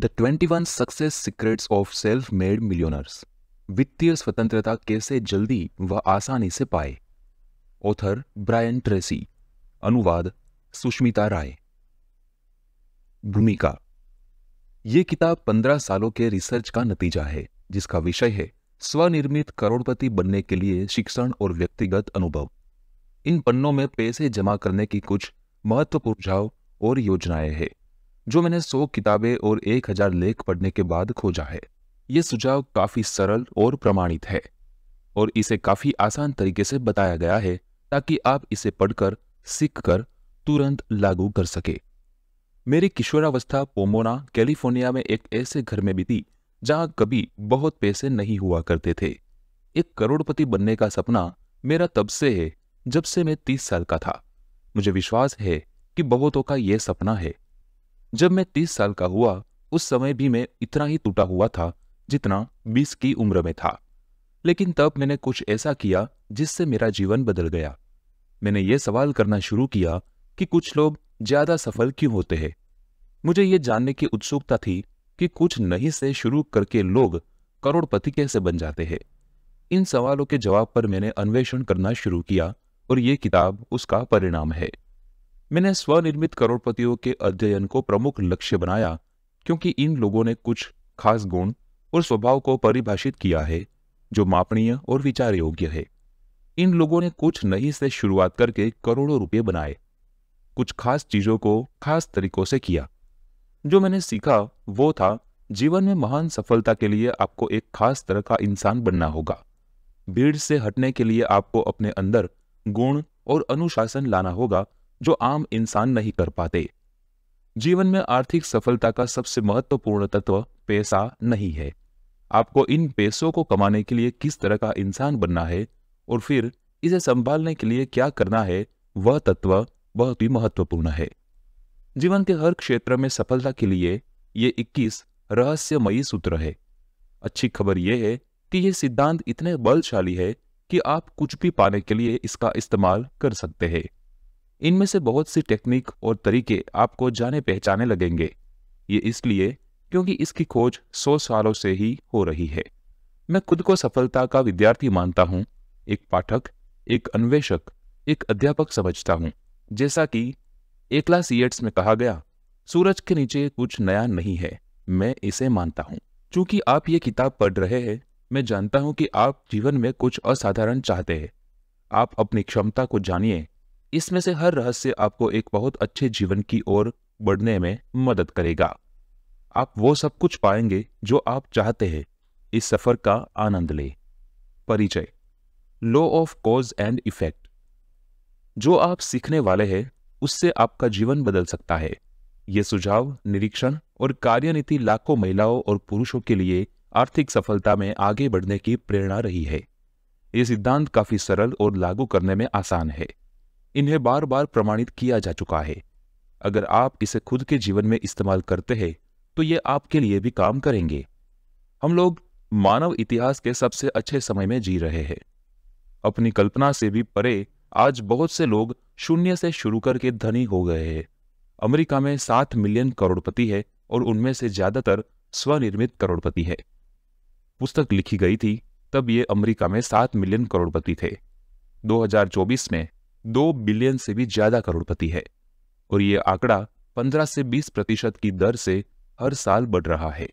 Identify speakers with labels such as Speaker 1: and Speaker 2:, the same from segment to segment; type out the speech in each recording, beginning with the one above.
Speaker 1: The 21 success secrets of self made millionaires वित्तीय स्वतंत्रता कैसे जल्दी व आसानी से पाए ऑथर ब्रायन ट्रेसी अनुवाद सुष्मिता राय भूमिका ये किताब 15 सालों के रिसर्च का नतीजा है जिसका विषय है स्वनिर्मित करोड़पति बनने के लिए शिक्षण और व्यक्तिगत अनुभव इन पन्नों में पैसे जमा करने की कुछ महत्वपूर्ण सुझाव और योजनाएं हैं जो मैंने सौ किताबें और एक हजार लेख पढ़ने के बाद खोजा है ये सुझाव काफी सरल और प्रमाणित है और इसे काफी आसान तरीके से बताया गया है ताकि आप इसे पढ़कर सीख कर तुरंत लागू कर सके मेरी किशोरावस्था पोमोना कैलिफोर्निया में एक ऐसे घर में बीती जहां कभी बहुत पैसे नहीं हुआ करते थे एक करोड़पति बनने का सपना मेरा तब से है जब से मैं तीस साल का था मुझे विश्वास है कि बहुतों का यह सपना है जब मैं तीस साल का हुआ उस समय भी मैं इतना ही टूटा हुआ था जितना बीस की उम्र में था लेकिन तब मैंने कुछ ऐसा किया जिससे मेरा जीवन बदल गया मैंने ये सवाल करना शुरू किया कि कुछ लोग ज्यादा सफल क्यों होते हैं मुझे ये जानने की उत्सुकता थी कि कुछ नहीं से शुरू करके लोग करोड़पति कैसे बन जाते हैं इन सवालों के जवाब पर मैंने अन्वेषण करना शुरू किया और ये किताब उसका परिणाम है मैंने स्वनिर्मित करोड़पतियों के अध्ययन को प्रमुख लक्ष्य बनाया क्योंकि इन लोगों ने कुछ खास गुण और स्वभाव को परिभाषित किया है जो मापनीय और विचार योग्य है इन लोगों ने कुछ नहीं से शुरुआत करके करोड़ों रुपये बनाए कुछ खास चीजों को खास तरीकों से किया जो मैंने सीखा वो था जीवन में महान सफलता के लिए आपको एक खास तरह का इंसान बनना होगा भीड़ से हटने के लिए आपको अपने अंदर गुण और अनुशासन लाना होगा जो आम इंसान नहीं कर पाते जीवन में आर्थिक सफलता का सबसे महत्वपूर्ण तत्व पैसा नहीं है आपको इन पैसों को कमाने के लिए किस तरह का इंसान बनना है और फिर इसे संभालने के लिए क्या करना है वह तत्व बहुत ही महत्वपूर्ण है जीवन के हर क्षेत्र में सफलता के लिए ये 21 रहस्यमयी सूत्र है अच्छी खबर यह है कि यह सिद्धांत इतने बलशाली है कि आप कुछ भी पाने के लिए इसका इस्तेमाल कर सकते हैं इनमें से बहुत सी टेक्निक और तरीके आपको जाने पहचाने लगेंगे ये इसलिए क्योंकि इसकी खोज सौ सालों से ही हो रही है मैं खुद को सफलता का विद्यार्थी मानता हूँ एक पाठक एक अन्वेषक एक अध्यापक समझता हूँ जैसा कि एकला सीएट्स में कहा गया सूरज के नीचे कुछ नया नहीं है मैं इसे मानता हूँ चूंकि आप ये किताब पढ़ रहे हैं मैं जानता हूँ कि आप जीवन में कुछ असाधारण चाहते हैं आप अपनी क्षमता को जानिए इसमें से हर रहस्य आपको एक बहुत अच्छे जीवन की ओर बढ़ने में मदद करेगा आप वो सब कुछ पाएंगे जो आप चाहते हैं इस सफर का आनंद ले परिचय law of cause and effect जो आप सीखने वाले हैं उससे आपका जीवन बदल सकता है ये सुझाव निरीक्षण और कार्यनीति लाखों महिलाओं और पुरुषों के लिए आर्थिक सफलता में आगे बढ़ने की प्रेरणा रही है ये सिद्धांत काफी सरल और लागू करने में आसान है इन्हें बार बार प्रमाणित किया जा चुका है अगर आप इसे खुद के जीवन में इस्तेमाल करते हैं तो ये आपके लिए भी काम करेंगे हम लोग मानव इतिहास के सबसे अच्छे समय में जी रहे हैं अपनी कल्पना से भी परे आज बहुत से लोग शून्य से शुरू करके धनी हो गए हैं अमेरिका में सात मिलियन करोड़पति है और उनमें से ज्यादातर स्वनिर्मित करोड़पति है पुस्तक लिखी गई थी तब ये अमेरिका में सात मिलियन करोड़पति थे 2024 में दो बिलियन से भी ज्यादा करोड़पति है और ये आंकड़ा 15 से 20 प्रतिशत की दर से हर साल बढ़ रहा है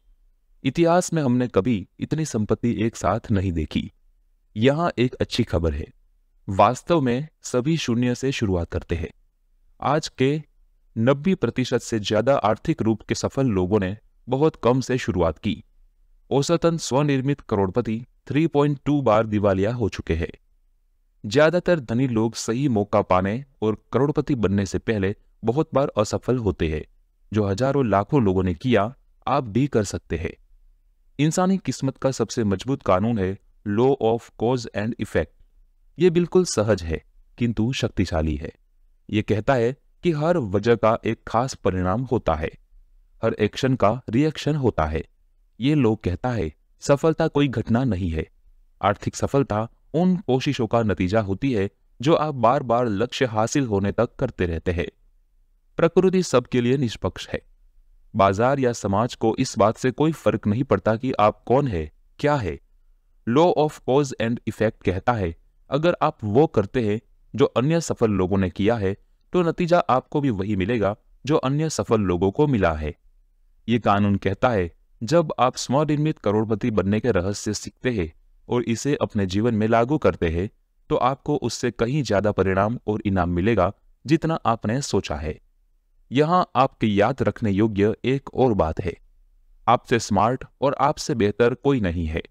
Speaker 1: इतिहास में हमने कभी इतनी संपत्ति एक साथ नहीं देखी यहां एक अच्छी खबर है वास्तव में सभी शून्य से शुरुआत करते हैं आज के 90 प्रतिशत से ज्यादा आर्थिक रूप के सफल लोगों ने बहुत कम से शुरुआत की औसतन स्वनिर्मित करोड़पति 3.2 बार दिवालिया हो चुके हैं ज्यादातर धनी लोग सही मौका पाने और करोड़पति बनने से पहले बहुत बार असफल होते हैं जो हजारों लाखों लोगों ने किया आप भी कर सकते हैं इंसानी किस्मत का सबसे मजबूत कानून है law of cause and effect ये बिल्कुल सहज है किंतु शक्तिशाली है यह कहता है कि हर वजह का एक खास परिणाम होता है हर एक्शन का रिएक्शन होता है ये लोग कहता है सफलता कोई घटना नहीं है आर्थिक सफलता उन कोशिशों का नतीजा होती है जो आप बार बार लक्ष्य हासिल होने तक करते रहते हैं प्रकृति सबके लिए निष्पक्ष है बाजार या समाज को इस बात से कोई फर्क नहीं पड़ता कि आप कौन है क्या है law of cause and effect कहता है अगर आप वो करते हैं जो अन्य सफल लोगों ने किया है तो नतीजा आपको भी वही मिलेगा जो अन्य सफल लोगों को मिला है ये कानून कहता है जब आप स्वनिर्मित करोड़पति बनने के रहस्य सीखते हैं और इसे अपने जीवन में लागू करते हैं तो आपको उससे कहीं ज्यादा परिणाम और इनाम मिलेगा जितना आपने सोचा है यहां आपके याद रखने योग्य एक और बात है आपसे स्मार्ट और आपसे बेहतर कोई नहीं है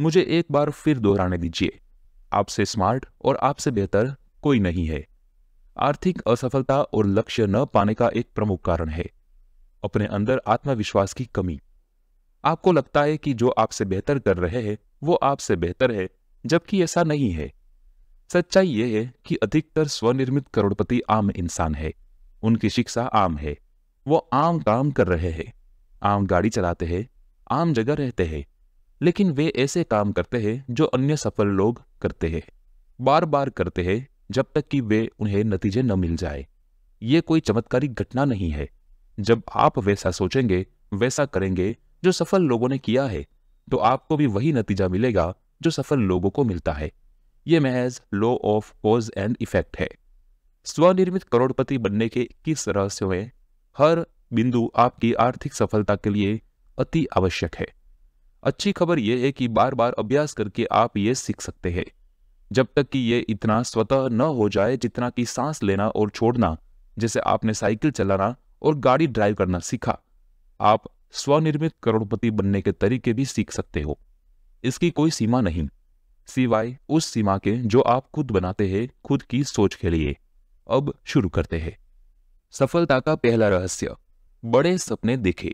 Speaker 1: मुझे एक बार फिर दोहराने दीजिए आपसे स्मार्ट और आपसे बेहतर कोई नहीं है आर्थिक असफलता और लक्ष्य न पाने का एक प्रमुख कारण है अपने अंदर आत्मविश्वास की कमी आपको लगता है कि जो आपसे बेहतर कर रहे हैं वो आपसे बेहतर है जबकि ऐसा नहीं है सच्चाई यह है कि अधिकतर स्वनिर्मित करोड़पति आम इंसान है उनकी शिक्षा आम है वो आम काम कर रहे हैं आम गाड़ी चलाते हैं आम जगह रहते हैं लेकिन वे ऐसे काम करते हैं जो अन्य सफल लोग करते हैं बार बार करते हैं जब तक कि वे उन्हें नतीजे न मिल जाए ये कोई चमत्कारिक घटना नहीं है जब आप वैसा सोचेंगे वैसा करेंगे जो सफल लोगों ने किया है तो आपको भी वही नतीजा मिलेगा जो सफल लोगों को मिलता है यह महज law of cause and effect है स्वनिर्मित करोड़पति बनने के किस रहस्यों में हर बिंदु आपकी आर्थिक सफलता के लिए अति आवश्यक है अच्छी खबर यह है कि बार बार अभ्यास करके आप ये सीख सकते हैं जब तक कि ये इतना स्वतः न हो जाए जितना कि सांस लेना और छोड़ना जैसे आपने साइकिल चलाना और गाड़ी ड्राइव करना सीखा आप स्वनिर्मित करोड़पति बनने के तरीके भी सीख सकते हो इसकी कोई सीमा नहीं सिवाय उस सीमा के जो आप खुद बनाते हैं खुद की सोच के लिए अब शुरू करते हैं सफलता का पहला रहस्य बड़े सपने देखे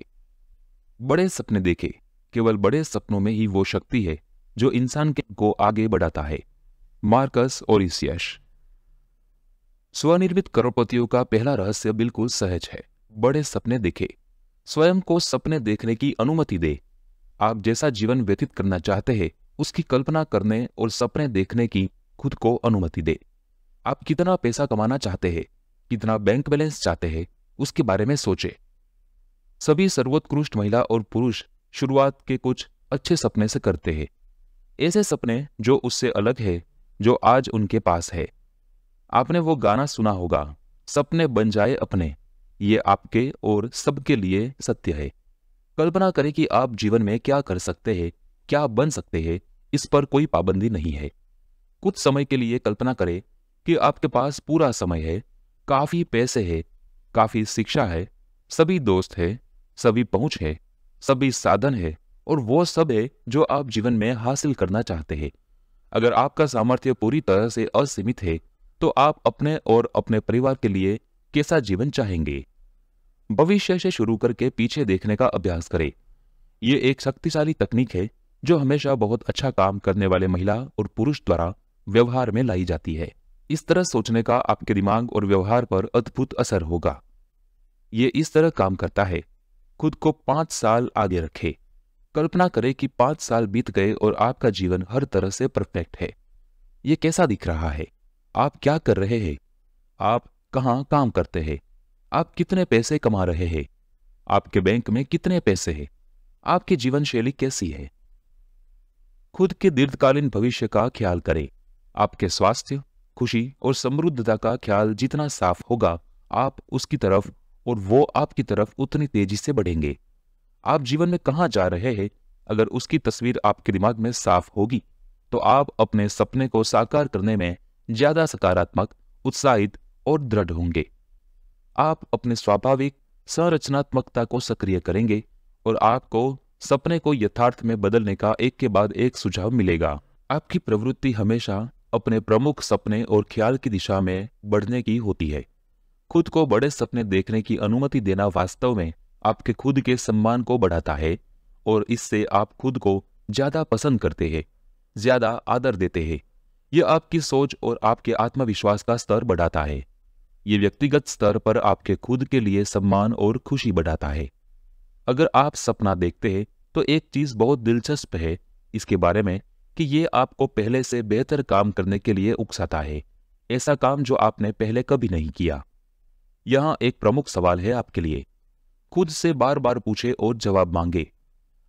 Speaker 1: बड़े सपने देखे केवल बड़े सपनों में ही वो शक्ति है जो इंसान के को आगे बढ़ाता है मार्कस और स्वनिर्मित करोड़पतियों का पहला रहस्य बिल्कुल सहज है बड़े सपने देखे स्वयं को सपने देखने की अनुमति दे आप जैसा जीवन व्यतीत करना चाहते हैं उसकी कल्पना करने और सपने देखने की खुद को अनुमति दे आप कितना पैसा कमाना चाहते हैं कितना बैंक बैलेंस चाहते हैं उसके बारे में सोचे सभी सर्वोत्कृष्ट महिला और पुरुष शुरुआत के कुछ अच्छे सपने से करते हैं ऐसे सपने जो उससे अलग है जो आज उनके पास है आपने वो गाना सुना होगा सपने बन जाए अपने ये आपके और सबके लिए सत्य है कल्पना करें कि आप जीवन में क्या कर सकते हैं क्या बन सकते हैं इस पर कोई पाबंदी नहीं है कुछ समय के लिए कल्पना करें कि आपके पास पूरा समय है काफ़ी पैसे है काफ़ी शिक्षा है सभी दोस्त है सभी पहुंच है सभी साधन है और वो सब है जो आप जीवन में हासिल करना चाहते हैं अगर आपका सामर्थ्य पूरी तरह से असीमित है तो आप अपने और अपने परिवार के लिए कैसा जीवन चाहेंगे भविष्य से शुरू करके पीछे देखने का अभ्यास करें ये एक शक्तिशाली तकनीक है जो हमेशा बहुत अच्छा काम करने वाले महिला और पुरुष द्वारा व्यवहार में लाई जाती है इस तरह सोचने का आपके दिमाग और व्यवहार पर अद्भुत असर होगा ये इस तरह काम करता है खुद को पांच साल आगे रखे कल्पना करें कि पांच साल बीत गए और आपका जीवन हर तरह से परफेक्ट है ये कैसा दिख रहा है आप क्या कर रहे हैं आप कहाँ काम करते हैं आप कितने पैसे कमा रहे हैं आपके बैंक में कितने पैसे हैं आपकी जीवन शैली कैसी है खुद के दीर्घकालीन भविष्य का ख्याल करें आपके स्वास्थ्य खुशी और समृद्धता का ख्याल जितना साफ होगा आप उसकी तरफ और वो आपकी तरफ उतनी तेजी से बढ़ेंगे आप जीवन में कहां जा रहे हैं अगर उसकी तस्वीर आपके दिमाग में साफ होगी तो आप अपने सपने को साकार करने में ज्यादा सकारात्मक उत्साहित और दृढ़ होंगे आप अपने स्वाभाविक संरचनात्मकता को सक्रिय करेंगे और आपको सपने को यथार्थ में बदलने का एक के बाद एक सुझाव मिलेगा आपकी प्रवृत्ति हमेशा अपने प्रमुख सपने और ख्याल की दिशा में बढ़ने की होती है खुद को बड़े सपने देखने की अनुमति देना वास्तव में आपके खुद के सम्मान को बढ़ाता है और इससे आप खुद को ज्यादा पसंद करते हैं ज्यादा आदर देते हैं यह आपकी सोच और आपके आत्मविश्वास का स्तर बढ़ाता है ये व्यक्तिगत स्तर पर आपके खुद के लिए सम्मान और खुशी बढ़ाता है अगर आप सपना देखते हैं तो एक चीज बहुत दिलचस्प है इसके बारे में कि ये आपको पहले से बेहतर काम करने के लिए उकसाता है ऐसा काम जो आपने पहले कभी नहीं किया यहां एक प्रमुख सवाल है आपके लिए खुद से बार बार पूछे और जवाब मांगे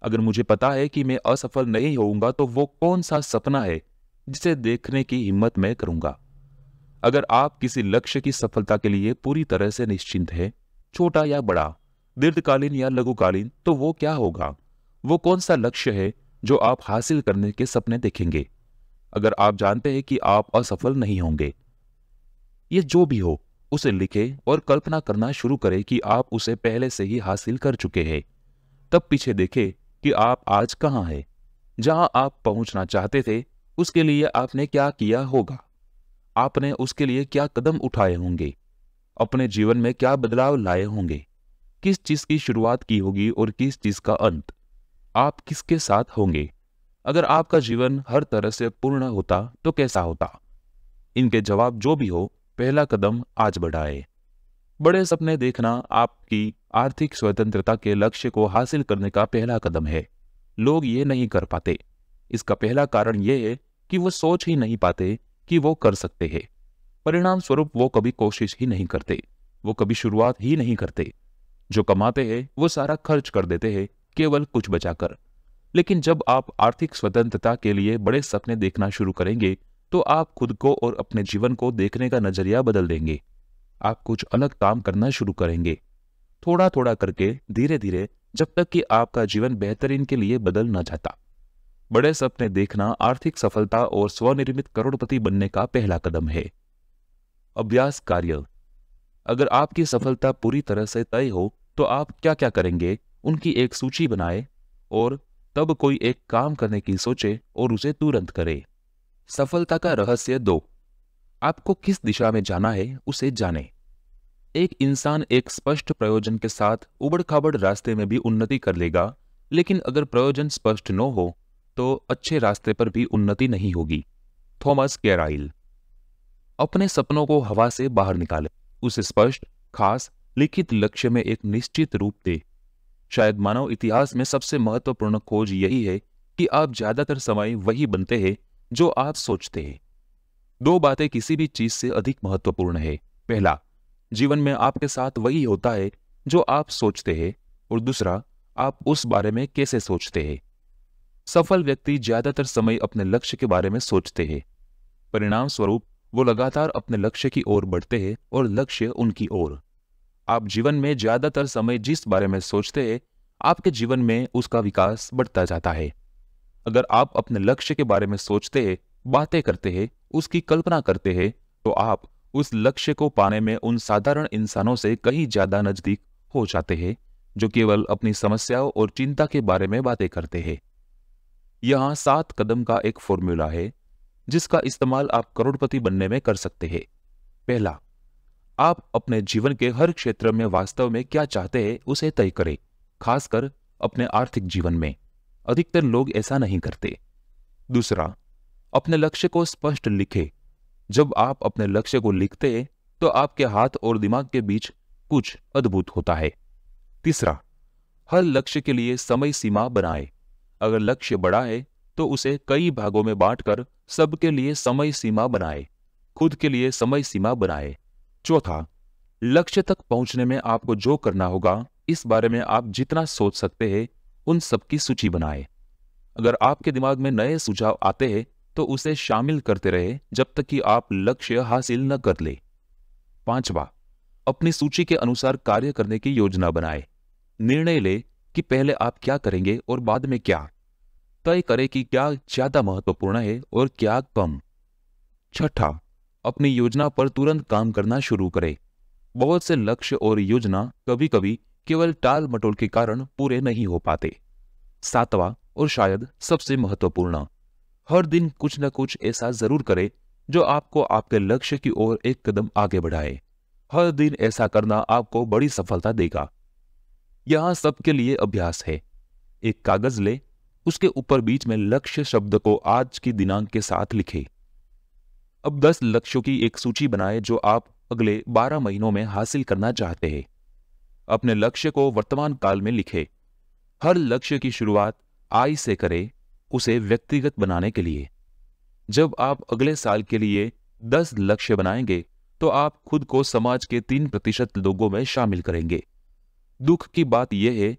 Speaker 1: अगर मुझे पता है कि मैं असफल नहीं होऊंगा तो वो कौन सा सपना है जिसे देखने की हिम्मत मैं करूंगा अगर आप किसी लक्ष्य की सफलता के लिए पूरी तरह से निश्चिंत है छोटा या बड़ा दीर्घकालीन या लघुकालीन तो वो क्या होगा वो कौन सा लक्ष्य है जो आप हासिल करने के सपने देखेंगे अगर आप जानते हैं कि आप असफल नहीं होंगे ये जो भी हो उसे लिखें और कल्पना करना शुरू करें कि आप उसे पहले से ही हासिल कर चुके हैं तब पीछे देखें कि आप आज कहाँ हैं जहां आप पहुंचना चाहते थे उसके लिए आपने क्या किया होगा आपने उसके लिए क्या कदम उठाए होंगे अपने जीवन में क्या बदलाव लाए होंगे किस चीज की शुरुआत की होगी और किस चीज का अंत आप किसके साथ होंगे अगर आपका जीवन हर तरह से पूर्ण होता तो कैसा होता इनके जवाब जो भी हो पहला कदम आज बढ़ाए बड़े सपने देखना आपकी आर्थिक स्वतंत्रता के लक्ष्य को हासिल करने का पहला कदम है लोग ये नहीं कर पाते इसका पहला कारण यह है कि वो सोच ही नहीं पाते कि वो कर सकते हैं परिणाम स्वरूप वो कभी कोशिश ही नहीं करते वो कभी शुरुआत ही नहीं करते जो कमाते हैं वो सारा खर्च कर देते हैं केवल कुछ बचाकर लेकिन जब आप आर्थिक स्वतंत्रता के लिए बड़े सपने देखना शुरू करेंगे तो आप खुद को और अपने जीवन को देखने का नजरिया बदल देंगे आप कुछ अलग काम करना शुरू करेंगे थोड़ा थोड़ा करके धीरे धीरे जब तक कि आपका जीवन बेहतरीन के लिए बदल ना जाता बड़े सपने देखना आर्थिक सफलता और स्वनिर्मित करोड़पति बनने का पहला कदम है अभ्यास कार्य अगर आपकी सफलता पूरी तरह से तय हो तो आप क्या क्या करेंगे उनकी एक सूची बनाए और तब कोई एक काम करने की सोचे और उसे तुरंत करे सफलता का रहस्य दो आपको किस दिशा में जाना है उसे जाने एक इंसान एक स्पष्ट प्रयोजन के साथ उबड़ खाबड़ रास्ते में भी उन्नति कर लेगा लेकिन अगर प्रयोजन स्पष्ट न हो तो अच्छे रास्ते पर भी उन्नति नहीं होगी थॉमस कैराइल अपने सपनों को हवा से बाहर निकाले उस स्पष्ट खास लिखित लक्ष्य में एक निश्चित रूप दे शायद मानव इतिहास में सबसे महत्वपूर्ण खोज यही है कि आप ज्यादातर समय वही बनते हैं जो आप सोचते हैं दो बातें किसी भी चीज से अधिक महत्वपूर्ण है पहला जीवन में आपके साथ वही होता है जो आप सोचते हैं और दूसरा आप उस बारे में कैसे सोचते हैं सफल व्यक्ति ज्यादातर समय अपने लक्ष्य के बारे में सोचते हैं परिणाम स्वरूप वो लगातार अपने लक्ष्य की ओर बढ़ते हैं और लक्ष्य उनकी ओर आप जीवन में ज्यादातर समय जिस बारे में सोचते हैं आपके जीवन में उसका विकास बढ़ता जाता है अगर आप अपने लक्ष्य के बारे में सोचते हैं बातें करते हैं उसकी कल्पना करते हैं तो आप उस लक्ष्य को पाने में उन साधारण इंसानों से कहीं ज्यादा नजदीक हो जाते हैं जो केवल अपनी समस्याओं और चिंता के बारे में बातें करते हैं यहाँ सात कदम का एक फॉर्मूला है जिसका इस्तेमाल आप करोड़पति बनने में कर सकते हैं पहला आप अपने जीवन के हर क्षेत्र में वास्तव में क्या चाहते हैं उसे तय करें खासकर अपने आर्थिक जीवन में अधिकतर लोग ऐसा नहीं करते दूसरा अपने लक्ष्य को स्पष्ट लिखें जब आप अपने लक्ष्य को लिखते हैं तो आपके हाथ और दिमाग के बीच कुछ अद्भुत होता है तीसरा हर लक्ष्य के लिए समय सीमा बनाएं अगर लक्ष्य बड़ा है तो उसे कई भागों में बांटकर सबके लिए समय सीमा बनाए खुद के लिए समय सीमा बनाए चौथा लक्ष्य तक पहुंचने में आपको जो करना होगा इस बारे में आप जितना सोच सकते हैं उन सबकी सूची बनाए अगर आपके दिमाग में नए सुझाव आते हैं तो उसे शामिल करते रहे जब तक कि आप लक्ष्य हासिल न कर ले पांचवा अपनी सूची के अनुसार कार्य करने की योजना बनाए निर्णय ले कि पहले आप क्या करेंगे और बाद में क्या तय करें कि क्या ज्यादा महत्वपूर्ण है और क्या कम छठा अपनी योजना पर तुरंत काम करना शुरू करें बहुत से लक्ष्य और योजना कभी कभी केवल टाल मटोल के कारण पूरे नहीं हो पाते सातवां और शायद सबसे महत्वपूर्ण हर दिन कुछ न कुछ ऐसा जरूर करें जो आपको आपके लक्ष्य की ओर एक कदम आगे बढ़ाए हर दिन ऐसा करना आपको बड़ी सफलता देगा यह सबके लिए अभ्यास है एक कागज ले उसके ऊपर बीच में लक्ष्य शब्द को आज की दिनांक के साथ लिखे अब दस लक्ष्यों की एक सूची बनाएं जो आप अगले बारह महीनों में हासिल करना चाहते हैं अपने लक्ष्य को वर्तमान काल में लिखे हर लक्ष्य की शुरुआत आय से करें उसे व्यक्तिगत बनाने के लिए जब आप अगले साल के लिए दस लक्ष्य बनाएंगे तो आप खुद को समाज के तीन प्रतिशत लोगों में शामिल करेंगे दुख की बात यह है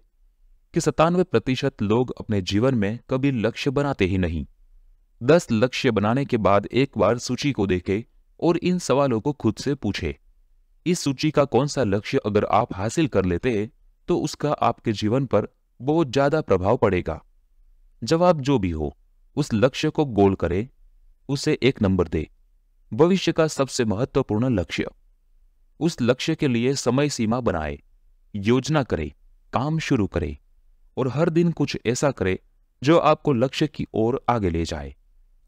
Speaker 1: कि सत्तानवे प्रतिशत लोग अपने जीवन में कभी लक्ष्य बनाते ही नहीं दस लक्ष्य बनाने के बाद एक बार सूची को देखें और इन सवालों को खुद से पूछे इस सूची का कौन सा लक्ष्य अगर आप हासिल कर लेते हैं तो उसका आपके जीवन पर बहुत ज्यादा प्रभाव पड़ेगा जवाब जो भी हो उस लक्ष्य को गोल करें उसे एक नंबर दे भविष्य का सबसे महत्वपूर्ण लक्ष्य उस लक्ष्य के लिए समय सीमा बनाए योजना करें काम शुरू करे और हर दिन कुछ ऐसा करे जो आपको लक्ष्य की ओर आगे ले जाए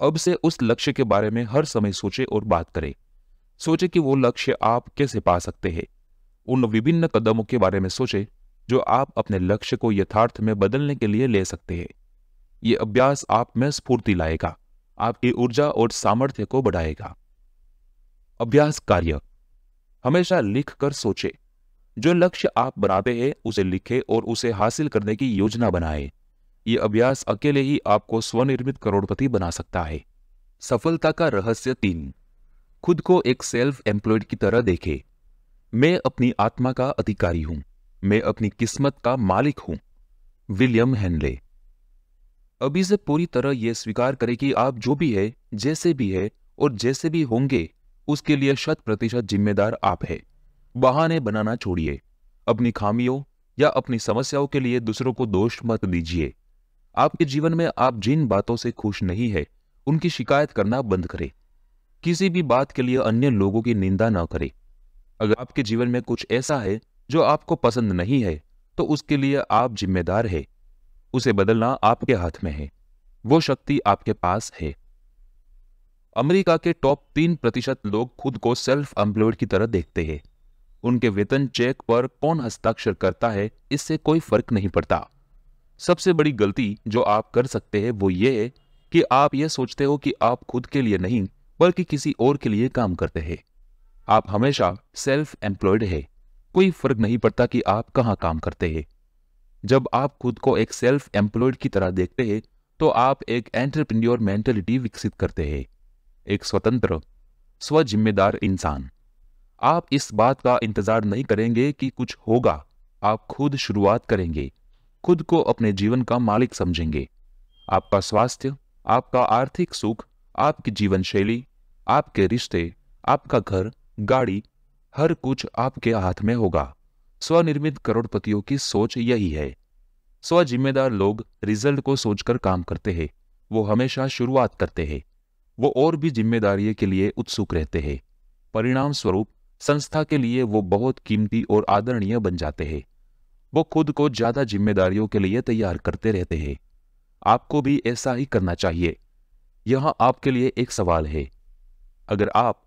Speaker 1: अब से उस लक्ष्य के बारे में हर समय सोचे और बात करें सोचे कि वो लक्ष्य आप कैसे पा सकते हैं उन विभिन्न कदमों के बारे में सोचे जो आप अपने लक्ष्य को यथार्थ में बदलने के लिए ले सकते हैं ये अभ्यास आप में स्फूर्ति लाएगा आपकी ऊर्जा और सामर्थ्य को बढ़ाएगा अभ्यास कार्य हमेशा लिख कर सोचे जो लक्ष्य आप बनाते हैं उसे लिखे और उसे हासिल करने की योजना बनाए ये अभ्यास अकेले ही आपको स्वनिर्मित करोड़पति बना सकता है सफलता का रहस्य तीन खुद को एक सेल्फ एम्प्लॉयड की तरह देखे मैं अपनी आत्मा का अधिकारी हूं मैं अपनी किस्मत का मालिक हूं विलियम हेनले अभी से पूरी तरह यह स्वीकार करें कि आप जो भी है जैसे भी है और जैसे भी होंगे उसके लिए शत प्रतिशत जिम्मेदार आप है बहाने बनाना छोड़िए अपनी खामियों या अपनी समस्याओं के लिए दूसरों को दोष मत दीजिए आपके जीवन में आप जिन बातों से खुश नहीं है उनकी शिकायत करना बंद करें किसी भी बात के लिए अन्य लोगों की निंदा ना करें अगर आपके जीवन में कुछ ऐसा है जो आपको पसंद नहीं है तो उसके लिए आप जिम्मेदार है उसे बदलना आपके हाथ में है वो शक्ति आपके पास है अमेरिका के टॉप तीन प्रतिशत लोग खुद को सेल्फ एम्प्लॉयड की तरह देखते हैं उनके वेतन चेक पर कौन हस्ताक्षर करता है इससे कोई फर्क नहीं पड़ता सबसे बड़ी गलती जो आप कर सकते हैं वो ये है कि आप ये सोचते हो कि आप खुद के लिए नहीं बल्कि किसी और के लिए काम करते हैं आप हमेशा सेल्फ एम्प्लॉयड है कोई फर्क नहीं पड़ता कि आप कहाँ काम करते हैं जब आप खुद को एक सेल्फ एम्प्लॉयड की तरह देखते हैं तो आप एक एंटरप्रन्योर मेंटेलिटी विकसित करते हैं एक स्वतंत्र स्वजिम्मेदार इंसान आप इस बात का इंतजार नहीं करेंगे कि कुछ होगा आप खुद शुरुआत करेंगे खुद को अपने जीवन का मालिक समझेंगे आपका स्वास्थ्य आपका आर्थिक सुख आपकी जीवन शैली आपके रिश्ते आपका घर गाड़ी हर कुछ आपके हाथ में होगा स्वनिर्मित करोड़पतियों की सोच यही है स्वजिम्मेदार लोग रिजल्ट को सोचकर काम करते हैं वो हमेशा शुरुआत करते हैं वो और भी जिम्मेदारी के लिए उत्सुक रहते हैं परिणाम स्वरूप संस्था के लिए वो बहुत कीमती और आदरणीय बन जाते हैं वो खुद को ज्यादा जिम्मेदारियों के लिए तैयार करते रहते हैं आपको भी ऐसा ही करना चाहिए यह आपके लिए एक सवाल है अगर आप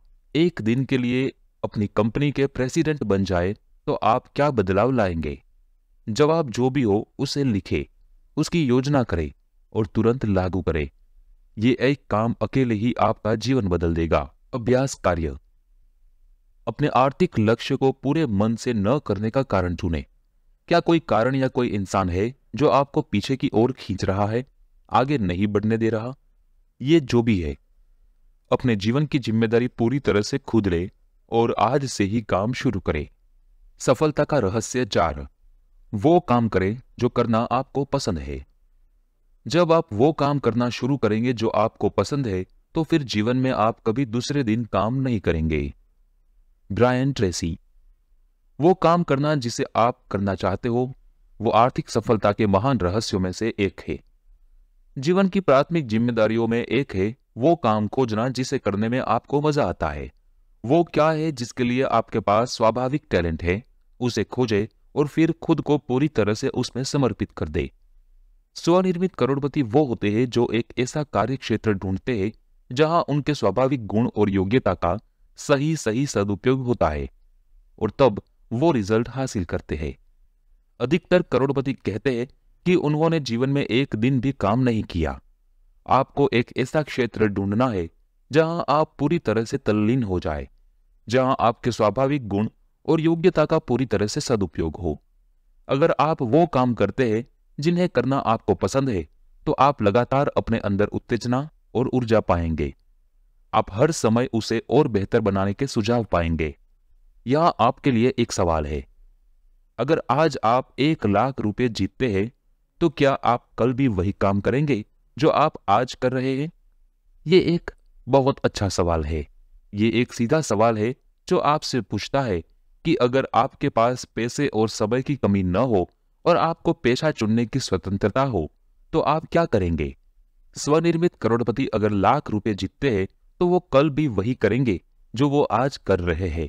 Speaker 1: एक दिन के लिए अपनी कंपनी के प्रेसिडेंट बन जाए तो आप क्या बदलाव लाएंगे जवाब जो भी हो उसे लिखे उसकी योजना करें और तुरंत लागू करें ये एक काम अकेले ही आपका जीवन बदल देगा अभ्यास कार्य अपने आर्थिक लक्ष्य को पूरे मन से न करने का कारण चुने क्या कोई कारण या कोई इंसान है जो आपको पीछे की ओर खींच रहा है आगे नहीं बढ़ने दे रहा ये जो भी है अपने जीवन की जिम्मेदारी पूरी तरह से खुद ले और आज से ही काम शुरू करें सफलता का रहस्य चार वो काम करें जो करना आपको पसंद है जब आप वो काम करना शुरू करेंगे जो आपको पसंद है तो फिर जीवन में आप कभी दूसरे दिन काम नहीं करेंगे ब्रायन ट्रेसी वो काम करना जिसे आप करना चाहते हो वो आर्थिक सफलता के महान रहस्यों में से एक है जीवन की प्राथमिक जिम्मेदारियों में एक है वो काम खोजना जिसे करने में आपको मजा आता है वो क्या है जिसके लिए आपके पास स्वाभाविक टैलेंट है उसे खोजे और फिर खुद को पूरी तरह से उसमें समर्पित कर दे स्वनिर्मित करोड़पति वो होते हैं जो एक ऐसा कार्य क्षेत्र ढूंढते हैं जहां उनके स्वाभाविक गुण और योग्यता का सही सही सदुपयोग होता है और तब वो रिजल्ट हासिल करते हैं अधिकतर करोड़पति कहते हैं कि उन्होंने जीवन में एक दिन भी काम नहीं किया आपको एक ऐसा क्षेत्र ढूंढना है जहां आप पूरी तरह से तल्लीन हो जाए जहां आपके स्वाभाविक गुण और योग्यता का पूरी तरह से सदुपयोग हो अगर आप वो काम करते हैं जिन्हें करना आपको पसंद है तो आप लगातार अपने अंदर उत्तेजना और ऊर्जा पाएंगे आप हर समय उसे और बेहतर बनाने के सुझाव पाएंगे यह आपके लिए एक सवाल है अगर आज आप एक लाख रुपए जीतते हैं तो क्या आप कल भी वही काम करेंगे जो आप आज कर रहे हैं ये एक बहुत अच्छा सवाल है ये एक सीधा सवाल है जो आपसे पूछता है कि अगर आपके पास पैसे और समय की कमी न हो और आपको पेशा चुनने की स्वतंत्रता हो तो आप क्या करेंगे स्वनिर्मित करोड़पति अगर लाख रुपए जीतते हैं तो वो कल भी वही करेंगे जो वो आज कर रहे हैं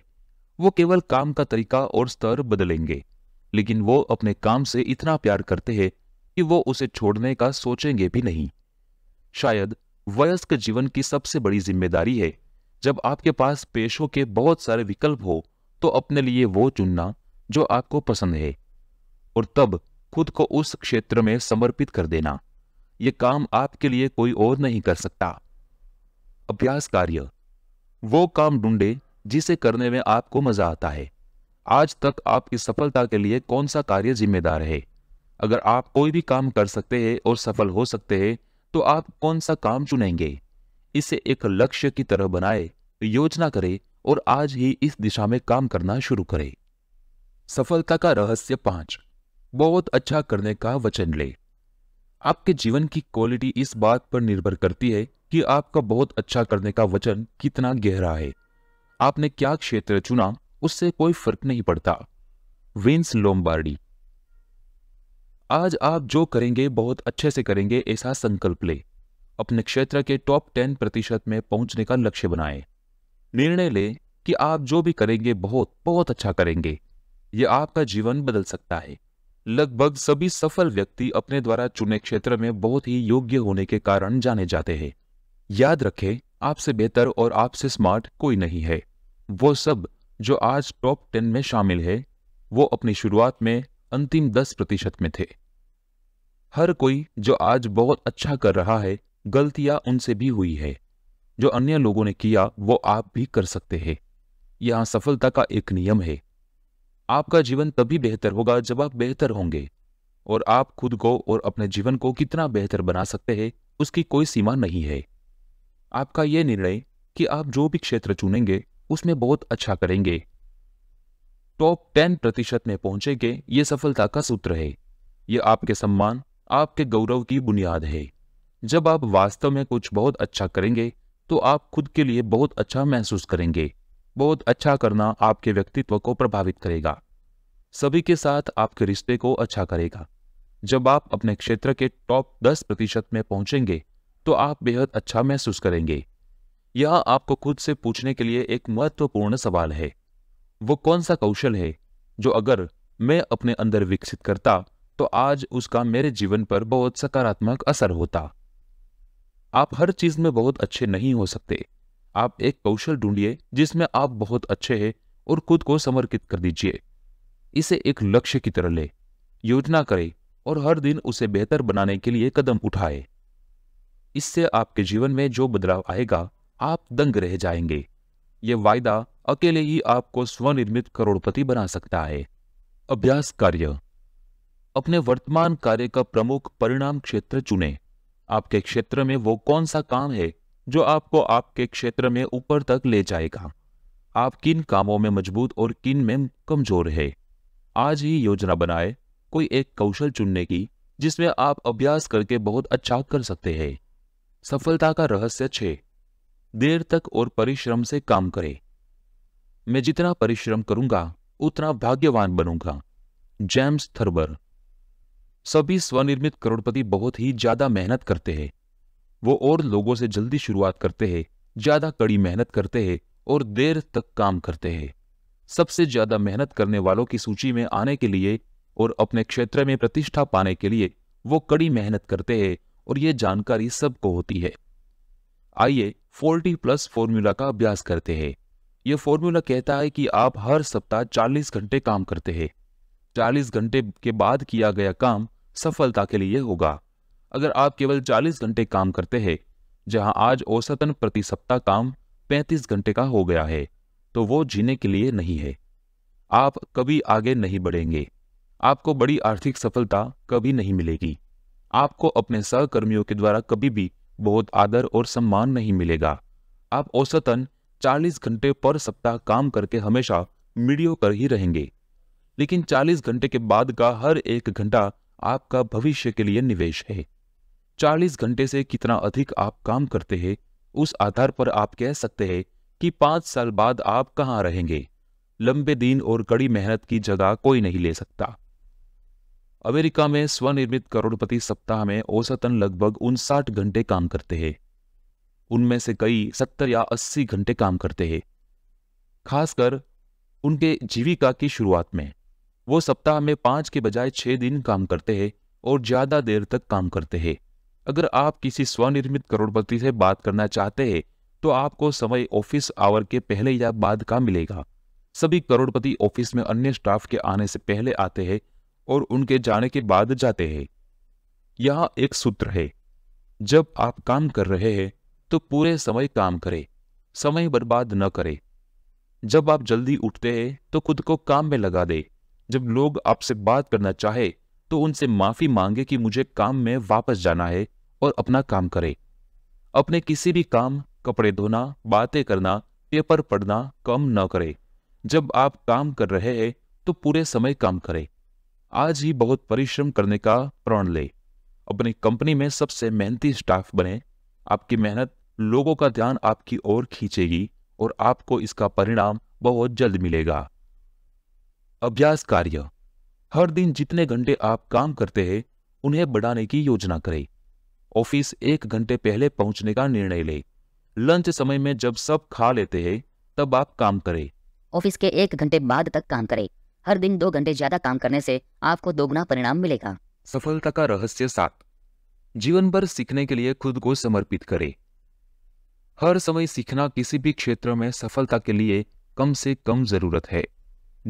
Speaker 1: वो केवल काम का तरीका और स्तर बदलेंगे लेकिन वो अपने काम से इतना प्यार करते हैं कि वो उसे छोड़ने का सोचेंगे भी नहीं शायद वयस्क जीवन की सबसे बड़ी जिम्मेदारी है जब आपके पास पेशों के बहुत सारे विकल्प हो तो अपने लिए वो चुनना जो आपको पसंद है और तब खुद को उस क्षेत्र में समर्पित कर देना ये काम आपके लिए कोई और नहीं कर सकता अभ्यास कार्य वो काम ढूंढे जिसे करने में आपको मजा आता है आज तक आपकी सफलता के लिए कौन सा कार्य जिम्मेदार है अगर आप कोई भी काम कर सकते हैं और सफल हो सकते हैं तो आप कौन सा काम चुनेंगे इसे एक लक्ष्य की तरह बनाए योजना करें और आज ही इस दिशा में काम करना शुरू करें सफलता का रहस्य पांच बहुत अच्छा करने का वचन ले आपके जीवन की क्वालिटी इस बात पर निर्भर करती है कि आपका बहुत अच्छा करने का वचन कितना गहरा है आपने क्या क्षेत्र चुना उससे कोई फर्क नहीं पड़ता विंस लोम्बार्डी आज आप जो करेंगे बहुत अच्छे से करेंगे ऐसा संकल्प ले अपने क्षेत्र के टॉप टेन प्रतिशत में पहुंचने का लक्ष्य बनाएं। निर्णय ले कि आप जो भी करेंगे बहुत बहुत अच्छा करेंगे यह आपका जीवन बदल सकता है लगभग सभी सफल व्यक्ति अपने द्वारा चुने क्षेत्र में बहुत ही योग्य होने के कारण जाने जाते हैं याद रखें आपसे बेहतर और आपसे स्मार्ट कोई नहीं है वो सब जो आज टॉप टेन में शामिल है वो अपनी शुरुआत में अंतिम दस प्रतिशत में थे हर कोई जो आज बहुत अच्छा कर रहा है गलतियां उनसे भी हुई है जो अन्य लोगों ने किया वो आप भी कर सकते हैं यहां सफलता का एक नियम है आपका जीवन तभी बेहतर होगा जब आप बेहतर होंगे और आप खुद को और अपने जीवन को कितना बेहतर बना सकते हैं उसकी कोई सीमा नहीं है आपका यह निर्णय कि आप जो भी क्षेत्र चुनेंगे उसमें बहुत अच्छा करेंगे टॉप टेन प्रतिशत में पहुंचेंगे ये सफलता का सूत्र है ये आपके सम्मान आपके गौरव की बुनियाद है जब आप वास्तव में कुछ बहुत अच्छा करेंगे तो आप खुद के लिए बहुत अच्छा महसूस करेंगे बहुत अच्छा करना आपके व्यक्तित्व को प्रभावित करेगा सभी के साथ आपके रिश्ते को अच्छा करेगा जब आप अपने क्षेत्र के टॉप दस प्रतिशत में पहुंचेंगे तो आप बेहद अच्छा महसूस करेंगे यह आपको खुद से पूछने के लिए एक महत्वपूर्ण सवाल है वो कौन सा कौशल है जो अगर मैं अपने अंदर विकसित करता तो आज उसका मेरे जीवन पर बहुत सकारात्मक असर होता आप हर चीज में बहुत अच्छे नहीं हो सकते आप एक कौशल ढूंढिए जिसमें आप बहुत अच्छे हैं और खुद को समर्पित कर दीजिए इसे एक लक्ष्य की तरह ले योजना करें और हर दिन उसे बेहतर बनाने के लिए कदम उठाए इससे आपके जीवन में जो बदलाव आएगा आप दंग रह जाएंगे ये वायदा अकेले ही आपको स्वनिर्मित करोड़पति बना सकता है अभ्यास कार्य अपने वर्तमान कार्य का प्रमुख परिणाम क्षेत्र चुने आपके क्षेत्र में वो कौन सा काम है जो आपको आपके क्षेत्र में ऊपर तक ले जाएगा आप किन कामों में मजबूत और किन में कमजोर है आज ही योजना बनाए कोई एक कौशल चुनने की जिसमें आप अभ्यास करके बहुत अच्छा कर सकते हैं सफलता का रहस्य छे देर तक और परिश्रम से काम करे मैं जितना परिश्रम करूंगा उतना भाग्यवान बनूंगा जेम्स थर्बर सभी स्वनिर्मित करोड़पति बहुत ही ज्यादा मेहनत करते हैं वो और लोगों से जल्दी शुरुआत करते हैं ज्यादा कड़ी मेहनत करते हैं और देर तक काम करते हैं सबसे ज्यादा मेहनत करने वालों की सूची में आने के लिए और अपने क्षेत्र में प्रतिष्ठा पाने के लिए वो कड़ी मेहनत करते हैं और ये जानकारी सबको होती है आइए फोर्टी प्लस फॉर्मूला का अभ्यास करते हैं यह फॉर्मूला कहता है कि आप हर सप्ताह 40 घंटे काम करते हैं 40 घंटे के बाद किया गया काम सफलता के लिए होगा अगर आप केवल 40 घंटे काम करते हैं जहां आज औसतन प्रति सप्ताह काम 35 घंटे का हो गया है तो वो जीने के लिए नहीं है आप कभी आगे नहीं बढ़ेंगे आपको बड़ी आर्थिक सफलता कभी नहीं मिलेगी आपको अपने सहकर्मियों के द्वारा कभी भी बहुत आदर और सम्मान नहीं मिलेगा आप औसतन 40 घंटे पर सप्ताह काम करके हमेशा मीडियो कर ही रहेंगे लेकिन 40 घंटे के बाद का हर एक घंटा आपका भविष्य के लिए निवेश है 40 घंटे से कितना अधिक आप काम करते हैं उस आधार पर आप कह सकते हैं कि पाँच साल बाद आप कहाँ रहेंगे लंबे दिन और कड़ी मेहनत की जगह कोई नहीं ले सकता अमेरिका में स्वनिर्मित करोड़पति सप्ताह में औसतन लगभग उनसाठ घंटे काम करते हैं उनमें से कई सत्तर या अस्सी घंटे काम करते हैं खासकर उनके जीविका की शुरुआत में वो सप्ताह में पांच के बजाय छह दिन काम करते हैं और ज़्यादा देर तक काम करते हैं अगर आप किसी स्वनिर्मित करोड़पति से बात करना चाहते हैं तो आपको समय ऑफिस आवर के पहले या बाद का मिलेगा सभी करोड़पति ऑफिस में अन्य स्टाफ के आने से पहले आते हैं और उनके जाने के बाद जाते हैं यह एक सूत्र है जब आप काम कर रहे हैं तो पूरे समय काम करें समय बर्बाद न करें जब आप जल्दी उठते हैं तो खुद को काम में लगा दे जब लोग आपसे बात करना चाहे तो उनसे माफी मांगे कि मुझे काम में वापस जाना है और अपना काम करें अपने किसी भी काम कपड़े धोना बातें करना पेपर पढ़ना कम न करें जब आप काम कर रहे हैं तो पूरे समय काम करें आज ही बहुत परिश्रम करने का प्रण ले अपनी कंपनी में सबसे मेहनती स्टाफ बने आपकी मेहनत लोगों का ध्यान आपकी ओर खींचेगी और आपको इसका परिणाम बहुत जल्द मिलेगा अभ्यास कार्य हर दिन जितने घंटे आप काम करते हैं उन्हें बढ़ाने की योजना करें ऑफिस एक घंटे पहले पहुंचने का निर्णय ले लंच समय में जब सब खा लेते हैं तब आप काम करें
Speaker 2: ऑफिस के एक घंटे बाद तक काम करें हर दिन दो घंटे ज्यादा काम करने से आपको दोगुना परिणाम मिलेगा
Speaker 1: सफलता का रहस्य सात जीवन भर सीखने के लिए खुद को समर्पित करें हर समय सीखना किसी भी क्षेत्र में सफलता के लिए कम से कम जरूरत है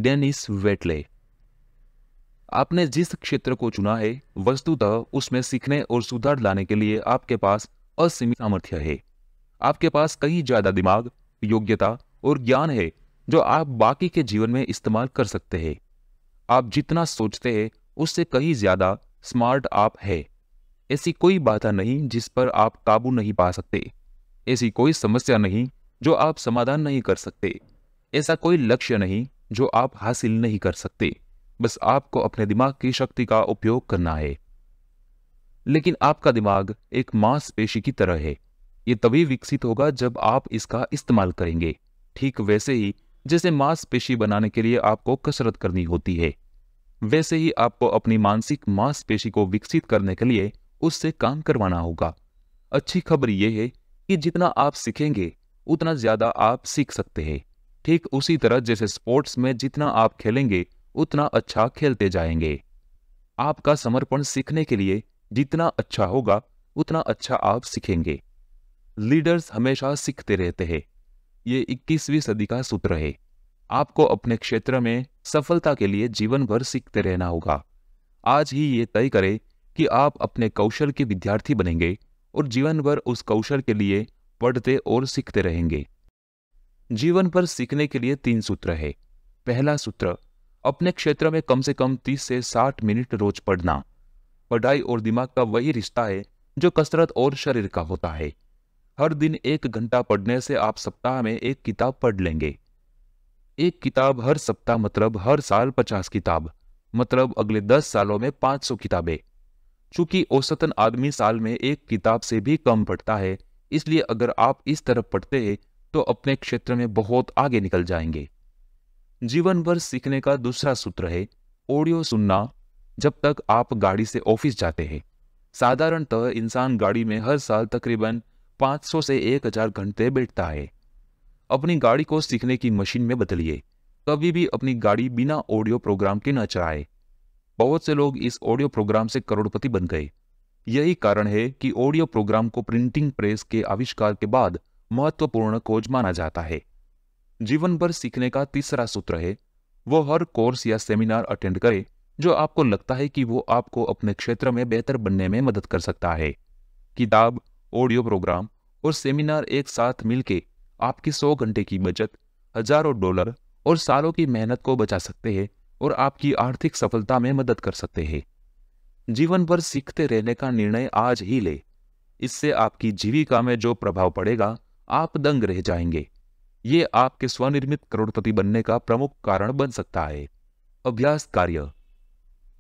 Speaker 1: डेनिस वेटले आपने जिस क्षेत्र को चुना है वस्तुतः उसमें सीखने और सुधार लाने के लिए आपके पास असीमित सामर्थ्य है आपके पास कहीं ज्यादा दिमाग योग्यता और ज्ञान है जो आप बाकी के जीवन में इस्तेमाल कर सकते हैं आप जितना सोचते हैं उससे कहीं ज़्यादा स्मार्ट आप है ऐसी कोई बाधा नहीं जिस पर आप काबू नहीं पा सकते ऐसी कोई समस्या नहीं जो आप समाधान नहीं कर सकते ऐसा कोई लक्ष्य नहीं जो आप हासिल नहीं कर सकते बस आपको अपने दिमाग की शक्ति का उपयोग करना है लेकिन आपका दिमाग एक मांसपेशी की तरह है ये तभी विकसित होगा जब आप इसका इस्तेमाल करेंगे ठीक वैसे ही जिसे मांसपेशी बनाने के लिए आपको कसरत करनी होती है वैसे ही आपको अपनी मानसिक मांसपेशी को विकसित करने के लिए उससे काम करवाना होगा अच्छी खबर यह है कि जितना आप सीखेंगे उतना ज़्यादा आप सीख सकते हैं ठीक उसी तरह जैसे स्पोर्ट्स में जितना आप खेलेंगे उतना अच्छा खेलते जाएंगे आपका समर्पण सीखने के लिए जितना अच्छा होगा उतना अच्छा आप सीखेंगे लीडर्स हमेशा सीखते रहते हैं ये 21वीं सदी का सूत्र है आपको अपने क्षेत्र में सफलता के लिए जीवन भर सीखते रहना होगा आज ही ये तय करें कि आप अपने कौशल के विद्यार्थी बनेंगे और जीवन भर उस कौशल के लिए पढ़ते और सीखते रहेंगे जीवन भर सीखने के लिए तीन सूत्र है पहला सूत्र अपने क्षेत्र में कम से कम तीस से साठ मिनट रोज पढ़ना पढ़ाई और दिमाग का वही रिश्ता है जो कसरत और शरीर का होता है हर दिन एक घंटा पढ़ने से आप सप्ताह में एक किताब पढ़ लेंगे एक किताब हर सप्ताह मतलब हर साल पचास किताब मतलब अगले दस सालों में पांच सौ किताबें चूंकि औसतन आदमी साल में एक किताब से भी कम पढ़ता है इसलिए अगर आप इस तरफ पढ़ते हैं तो अपने क्षेत्र में बहुत आगे निकल जाएंगे जीवन भर सीखने का दूसरा सूत्र है ऑडियो सुनना जब तक आप गाड़ी से ऑफिस जाते हैं साधारणतः इंसान गाड़ी में हर साल तकरीबन 500 से 1000 घंटे बैठता है अपनी गाड़ी को सीखने की मशीन में बदलिए कभी भी अपनी गाड़ी बिना ऑडियो प्रोग्राम के न चलाए बहुत से लोग इस ऑडियो प्रोग्राम से करोड़पति बन गए यही कारण है कि ऑडियो प्रोग्राम को प्रिंटिंग प्रेस के आविष्कार के बाद महत्वपूर्ण कोच माना जाता है जीवन भर सीखने का तीसरा सूत्र है वो हर कोर्स या सेमिनार अटेंड करे जो आपको लगता है कि वो आपको अपने क्षेत्र में बेहतर बनने में मदद कर सकता है किताब ऑडियो प्रोग्राम और सेमिनार एक साथ मिलकर आपकी सौ घंटे की बचत हजारों डॉलर और सालों की मेहनत को बचा सकते हैं और आपकी आर्थिक सफलता में मदद कर सकते हैं जीवन भर सीखते रहने का निर्णय आज ही ले इससे आपकी जीविका में जो प्रभाव पड़ेगा आप दंग रह जाएंगे ये आपके स्वनिर्मित करोड़पति बनने का प्रमुख कारण बन सकता है अभ्यास कार्य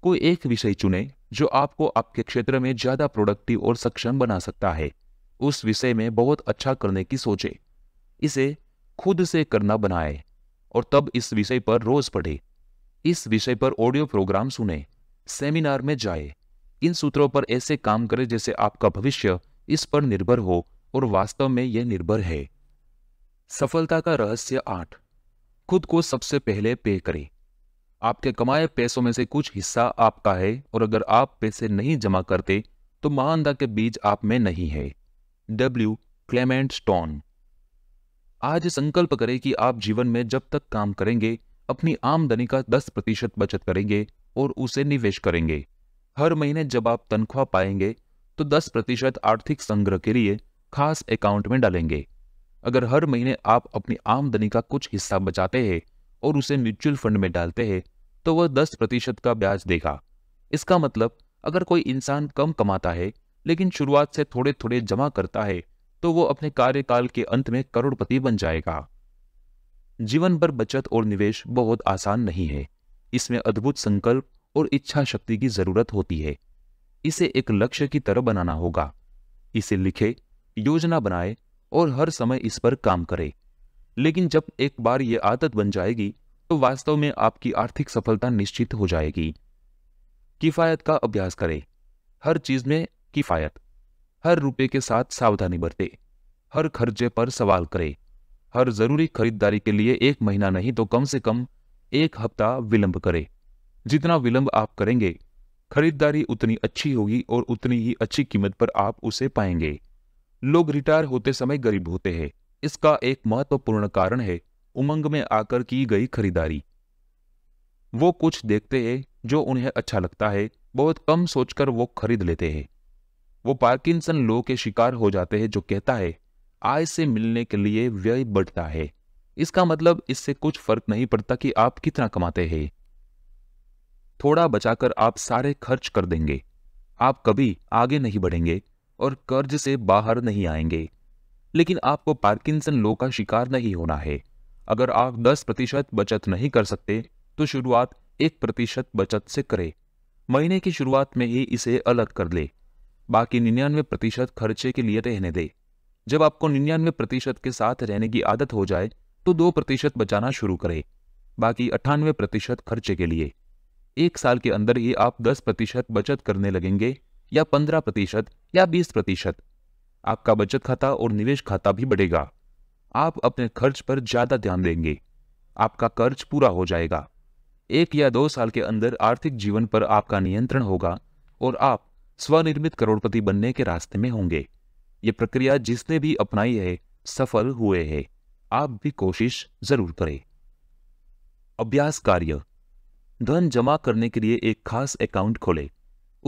Speaker 1: कोई एक विषय चुने जो आपको आपके क्षेत्र में ज्यादा प्रोडक्टिव और सक्षम बना सकता है उस विषय में बहुत अच्छा करने की सोचे इसे खुद से करना बनाए और तब इस विषय पर रोज पढ़े इस विषय पर ऑडियो प्रोग्राम सुने सेमिनार में जाए इन सूत्रों पर ऐसे काम करें जैसे आपका भविष्य इस पर निर्भर हो और वास्तव में यह निर्भर है सफलता का रहस्य आठ खुद को सबसे पहले पे करें आपके कमाए पैसों में से कुछ हिस्सा आपका है और अगर आप पैसे नहीं जमा करते तो महानता के बीज आप में नहीं है डब्ल्यू क्लेमेंट स्टोन आज संकल्प करें कि आप जीवन में जब तक काम करेंगे अपनी आमदनी का 10 प्रतिशत बचत करेंगे और उसे निवेश करेंगे हर महीने जब आप तनख्वाह पाएंगे तो 10 प्रतिशत आर्थिक संग्रह के लिए खास अकाउंट में डालेंगे अगर हर महीने आप अपनी आमदनी का कुछ हिस्सा बचाते हैं और उसे म्यूचुअल फंड में डालते हैं तो वह दस प्रतिशत का ब्याज देगा इसका मतलब अगर कोई इंसान कम कमाता है लेकिन शुरुआत से थोड़े थोड़े जमा करता है तो वो अपने कार्यकाल के अंत में करोड़पति बन जाएगा जीवन भर बचत और निवेश बहुत आसान नहीं है इसमें अद्भुत संकल्प और इच्छा शक्ति की जरूरत होती है इसे एक लक्ष्य की तरह बनाना होगा इसे लिखे योजना बनाए और हर समय इस पर काम करें लेकिन जब एक बार ये आदत बन जाएगी तो वास्तव में आपकी आर्थिक सफलता निश्चित हो जाएगी किफायत का अभ्यास करें हर चीज में किफायत हर रुपए के साथ सावधानी बरते हर खर्चे पर सवाल करें हर जरूरी खरीदारी के लिए एक महीना नहीं तो कम से कम एक हफ्ता विलंब करें जितना विलंब आप करेंगे खरीदारी उतनी अच्छी होगी और उतनी ही अच्छी कीमत पर आप उसे पाएंगे लोग रिटायर होते समय गरीब होते हैं इसका एक महत्वपूर्ण कारण है उमंग में आकर की गई खरीदारी वो कुछ देखते हैं जो उन्हें अच्छा लगता है बहुत कम सोचकर वो खरीद लेते हैं वो पार्किंसन लो के शिकार हो जाते हैं जो कहता है आय से मिलने के लिए व्यय बढ़ता है इसका मतलब इससे कुछ फर्क नहीं पड़ता कि आप कितना कमाते हैं थोड़ा बचाकर आप सारे खर्च कर देंगे आप कभी आगे नहीं बढ़ेंगे और कर्ज से बाहर नहीं आएंगे लेकिन आपको पार्किंसन लो का शिकार नहीं होना है अगर आप 10 प्रतिशत बचत नहीं कर सकते तो शुरुआत एक प्रतिशत बचत से करें महीने की शुरुआत में ही इसे अलग कर ले बाकी निन्यानवे प्रतिशत खर्चे के लिए रहने दे जब आपको निन्यानवे प्रतिशत के साथ रहने की आदत हो जाए तो दो प्रतिशत बचाना शुरू करें बाकी अट्ठानवे प्रतिशत खर्चे के लिए एक साल के अंदर ही आप दस प्रतिशत बचत करने लगेंगे या पंद्रह प्रतिशत या बीस प्रतिशत आपका बचत खाता और निवेश खाता भी बढ़ेगा आप अपने खर्च पर ज़्यादा ध्यान देंगे आपका कर्ज पूरा हो जाएगा एक या दो साल के अंदर आर्थिक जीवन पर आपका नियंत्रण होगा और आप स्वनिर्मित करोड़पति बनने के रास्ते में होंगे ये प्रक्रिया जिसने भी अपनाई है सफल हुए है आप भी कोशिश जरूर करें अभ्यास कार्य धन जमा करने के लिए एक खास अकाउंट खोले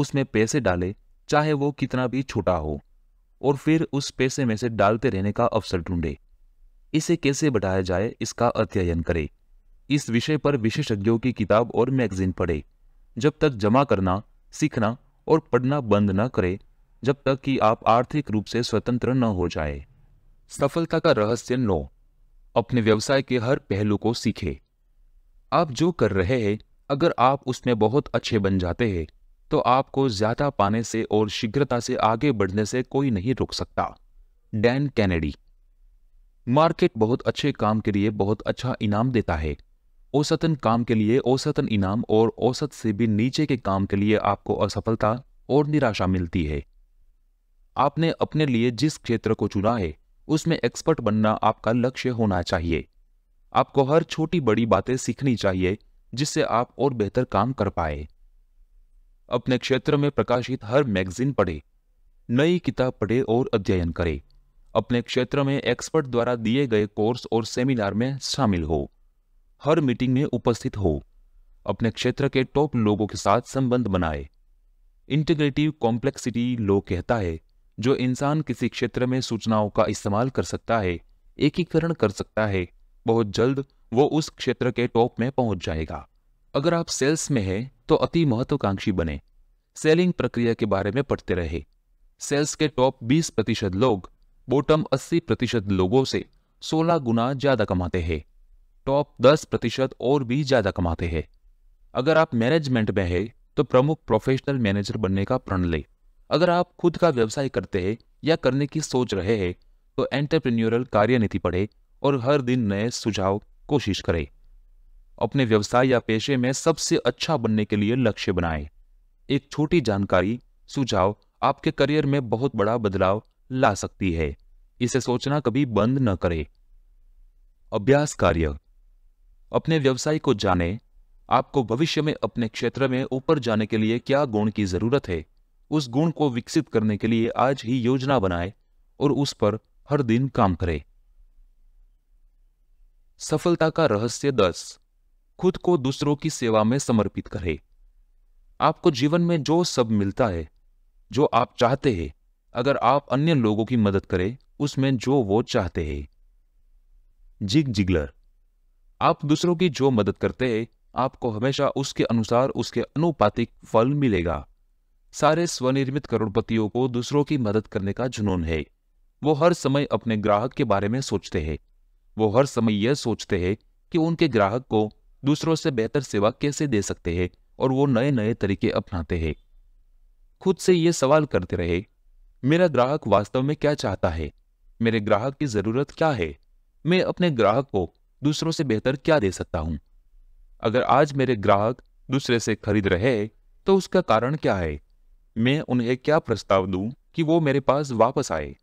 Speaker 1: उसमें पैसे डाले चाहे वो कितना भी छोटा हो और फिर उस पैसे में से डालते रहने का अवसर ढूंढे इसे कैसे बढ़ाया जाए इसका अध्ययन करें इस विषय पर विशेषज्ञों की किताब और मैगजीन पढ़े जब तक जमा करना सीखना और पढ़ना बंद न करें जब तक कि आप आर्थिक रूप से स्वतंत्र न हो जाए सफलता का रहस्य नो अपने व्यवसाय के हर पहलू को सीखें आप जो कर रहे हैं अगर आप उसमें बहुत अच्छे बन जाते हैं तो आपको ज़्यादा पाने से और शीघ्रता से आगे बढ़ने से कोई नहीं रोक सकता डैन कैनेडी मार्केट बहुत अच्छे काम के लिए बहुत अच्छा इनाम देता है औसतन काम के लिए औसतन इनाम और औसत से भी नीचे के काम के लिए आपको असफलता और निराशा मिलती है आपने अपने लिए जिस क्षेत्र को चुना है उसमें एक्सपर्ट बनना आपका लक्ष्य होना चाहिए आपको हर छोटी बड़ी बातें सीखनी चाहिए जिससे आप और बेहतर काम कर पाए अपने क्षेत्र में प्रकाशित हर मैगजीन पढ़े नई किताब पढ़े और अध्ययन करे अपने क्षेत्र में एक्सपर्ट द्वारा दिए गए कोर्स और सेमिनार में शामिल हो हर मीटिंग में उपस्थित हो अपने क्षेत्र के टॉप लोगों के साथ संबंध बनाए इंटीग्रेटिव कॉम्प्लेक्सिटी लो कहता है जो इंसान किसी क्षेत्र में सूचनाओं का इस्तेमाल कर सकता है एकीकरण कर सकता है बहुत जल्द वो उस क्षेत्र के टॉप में पहुंच जाएगा अगर आप सेल्स में हैं तो अति महत्वाकांक्षी बने सेलिंग प्रक्रिया के बारे में पढ़ते रहे सेल्स के टॉप 20 प्रतिशत लोग बॉटम 80 प्रतिशत लोगों से 16 गुना ज़्यादा कमाते हैं टॉप 10 प्रतिशत और भी ज़्यादा कमाते हैं अगर आप मैनेजमेंट में है तो प्रमुख प्रोफेशनल मैनेजर बनने का प्रण ले अगर आप खुद का व्यवसाय करते हैं या करने की सोच रहे हैं तो एंटरप्रेन्योरल कार्यनीति पढ़े और हर दिन नए सुझाव कोशिश करें अपने व्यवसाय या पेशे में सबसे अच्छा बनने के लिए लक्ष्य बनाएं। एक छोटी जानकारी सुझाव आपके करियर में बहुत बड़ा बदलाव ला सकती है इसे सोचना कभी बंद न करें अभ्यास कार्य अपने व्यवसाय को जाने आपको भविष्य में अपने क्षेत्र में ऊपर जाने के लिए क्या गुण की जरूरत है उस गुण को विकसित करने के लिए आज ही योजना बनाएं और उस पर हर दिन काम करें सफलता का रहस्य दस खुद को दूसरों की सेवा में समर्पित करें आपको जीवन में जो सब मिलता है जो आप चाहते हैं अगर आप अन्य लोगों की मदद करें उसमें जो वो चाहते हैं जिग जिगलर आप दूसरों की जो मदद करते हैं आपको हमेशा उसके अनुसार उसके अनुपातिक फल मिलेगा सारे स्वनिर्मित करोड़पतियों को दूसरों की मदद करने का जुनून है वो हर समय अपने ग्राहक के बारे में सोचते हैं वो हर समय यह सोचते हैं कि उनके ग्राहक को दूसरों से बेहतर सेवा कैसे दे सकते हैं और वो नए नए तरीके अपनाते हैं खुद से ये सवाल करते रहे मेरा ग्राहक वास्तव में क्या चाहता है मेरे ग्राहक की जरूरत क्या है मैं अपने ग्राहक को दूसरों से बेहतर क्या दे सकता हूं अगर आज मेरे ग्राहक दूसरे से खरीद रहे तो उसका कारण क्या है मैं उन्हें क्या प्रस्ताव दू कि वो मेरे पास वापस आए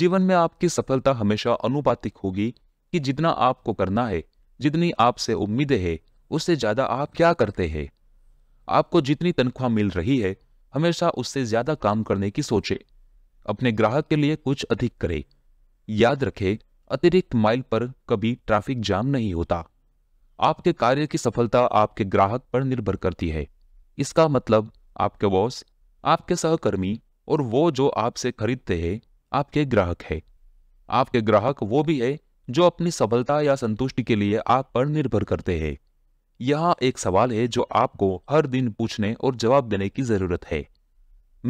Speaker 1: जीवन में आपकी सफलता हमेशा अनुपातिक होगी कि जितना आपको करना है जितनी आपसे उम्मीद है उससे ज्यादा आप क्या करते हैं आपको जितनी तनख्वाह मिल रही है हमेशा उससे ज्यादा काम करने की सोचे अपने ग्राहक के लिए कुछ अधिक करें याद रखें अतिरिक्त माइल पर कभी ट्रैफिक जाम नहीं होता आपके कार्य की सफलता आपके ग्राहक पर निर्भर करती है इसका मतलब आपके बॉस आपके सहकर्मी और वो जो आपसे खरीदते हैं आपके ग्राहक है आपके ग्राहक वो भी है जो अपनी सफलता या संतुष्टि के लिए आप पर निर्भर करते हैं यह एक सवाल है जो आपको हर दिन पूछने और जवाब देने की जरूरत है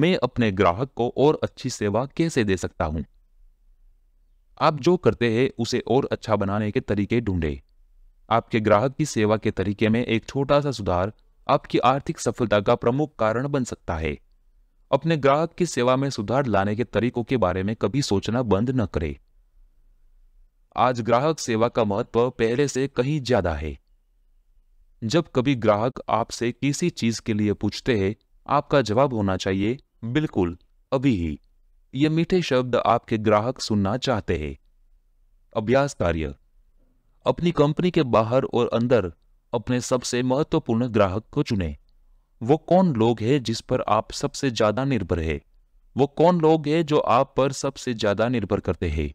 Speaker 1: मैं अपने ग्राहक को और अच्छी सेवा कैसे दे सकता हूं आप जो करते हैं उसे और अच्छा बनाने के तरीके ढूंढें आपके ग्राहक की सेवा के तरीके में एक छोटा सा सुधार आपकी आर्थिक सफलता का प्रमुख कारण बन सकता है अपने ग्राहक की सेवा में सुधार लाने के तरीकों के बारे में कभी सोचना बंद न करें आज ग्राहक सेवा का महत्व पहले से कहीं ज्यादा है जब कभी ग्राहक आपसे किसी चीज के लिए पूछते हैं आपका जवाब होना चाहिए बिल्कुल अभी ही ये मीठे शब्द आपके ग्राहक सुनना चाहते हैं अभ्यास कार्य अपनी कंपनी के बाहर और अंदर अपने सबसे महत्वपूर्ण ग्राहक को चुने वो कौन लोग हैं जिस पर आप सबसे ज्यादा निर्भर है वो कौन लोग हैं जो आप पर सबसे ज्यादा निर्भर करते हैं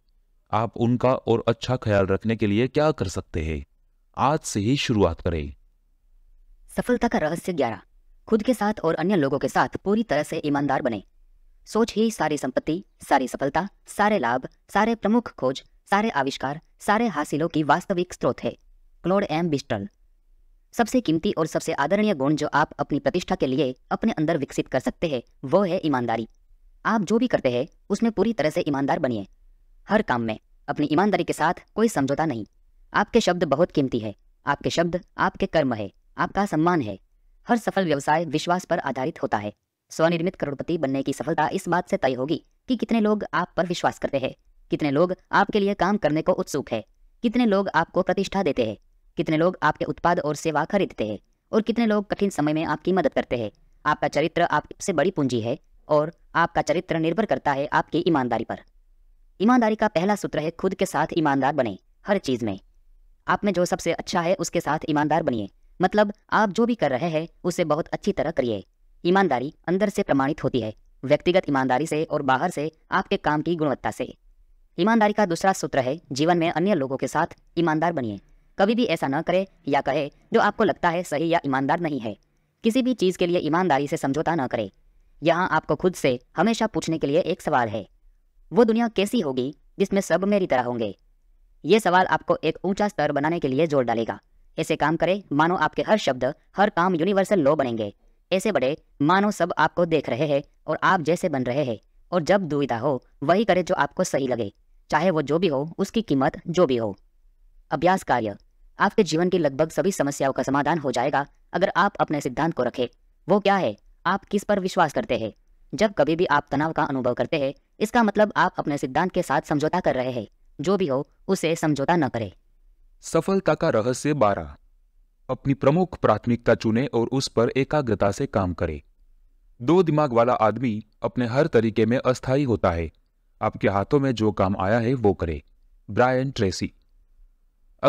Speaker 1: आप उनका और अच्छा ख्याल रखने के लिए क्या कर सकते हैं आज से ही शुरुआत करें
Speaker 2: सफलता का रहस्य ग्यारह खुद के साथ और अन्य लोगों के साथ पूरी तरह से ईमानदार बने सोच ही सारी संपत्ति सारी सफलता सारे लाभ सारे प्रमुख खोज सारे आविष्कार सारे हासिलों की वास्तविक स्रोत है क्लोड एम बिस्टल सबसे कीमती और सबसे आदरणीय गुण जो आप अपनी प्रतिष्ठा के लिए अपने अंदर विकसित कर सकते हैं वो है ईमानदारी आप जो भी करते हैं उसमें पूरी तरह से ईमानदार बनिए हर काम में अपनी ईमानदारी के साथ कोई समझौता नहीं आपके शब्द बहुत कीमती है आपके शब्द आपके कर्म है आपका सम्मान है हर सफल व्यवसाय विश्वास पर आधारित होता है स्वनिर्मित करोड़पति बनने की सफलता इस बात से तय होगी कि कितने लोग आप पर विश्वास करते हैं कितने लोग आपके लिए काम करने को उत्सुक है कितने लोग आपको प्रतिष्ठा देते हैं कितने लोग आपके उत्पाद और सेवा खरीदते हैं और कितने लोग कठिन समय में आपकी मदद करते हैं आपका चरित्र आपसे बड़ी पूंजी है और आपका चरित्र निर्भर करता है आपकी ईमानदारी पर ईमानदारी का पहला सूत्र है खुद के साथ ईमानदार बने हर चीज में आप में जो सबसे अच्छा है उसके साथ ईमानदार बनिए मतलब आप जो भी कर रहे हैं उसे बहुत अच्छी तरह करिए ईमानदारी अंदर से प्रमाणित होती है व्यक्तिगत ईमानदारी से और बाहर से आपके काम की गुणवत्ता से ईमानदारी का दूसरा सूत्र है जीवन में अन्य लोगों के साथ ईमानदार बनिए कभी भी ऐसा न करे या कहे जो आपको लगता है सही या ईमानदार नहीं है किसी भी चीज़ के लिए ईमानदारी से समझौता न करे यहाँ आपको खुद से हमेशा पूछने के लिए एक सवाल है वो दुनिया कैसी होगी जिसमें सब मेरी तरह होंगे ये सवाल आपको एक ऊंचा स्तर बनाने के लिए जोर डालेगा ऐसे काम करें मानो आपके हर शब्द हर काम यूनिवर्सल लॉ बनेंगे ऐसे बड़े मानो सब आपको देख रहे हैं और आप जैसे बन रहे हैं और जब दुविधा हो वही करें जो आपको सही लगे चाहे वो जो भी हो उसकी कीमत जो भी हो अभ्यास कार्य आपके जीवन की लगभग सभी समस्याओं का समाधान हो जाएगा अगर आप अपने सिद्धांत को रखें वो क्या है आप किस पर विश्वास करते हैं जब कभी भी आप तनाव का अनुभव करते हैं इसका मतलब आप अपने सिद्धांत के साथ समझौता कर रहे हैं जो भी हो उसे समझौता न करें
Speaker 1: सफलता का रहस्य बारह अपनी प्रमुख प्राथमिकता चुने और उस पर एकाग्रता से काम करे दो दिमाग वाला आदमी अपने हर तरीके में अस्थायी होता है आपके हाथों में जो काम आया है वो करे ब्रायन ट्रेसी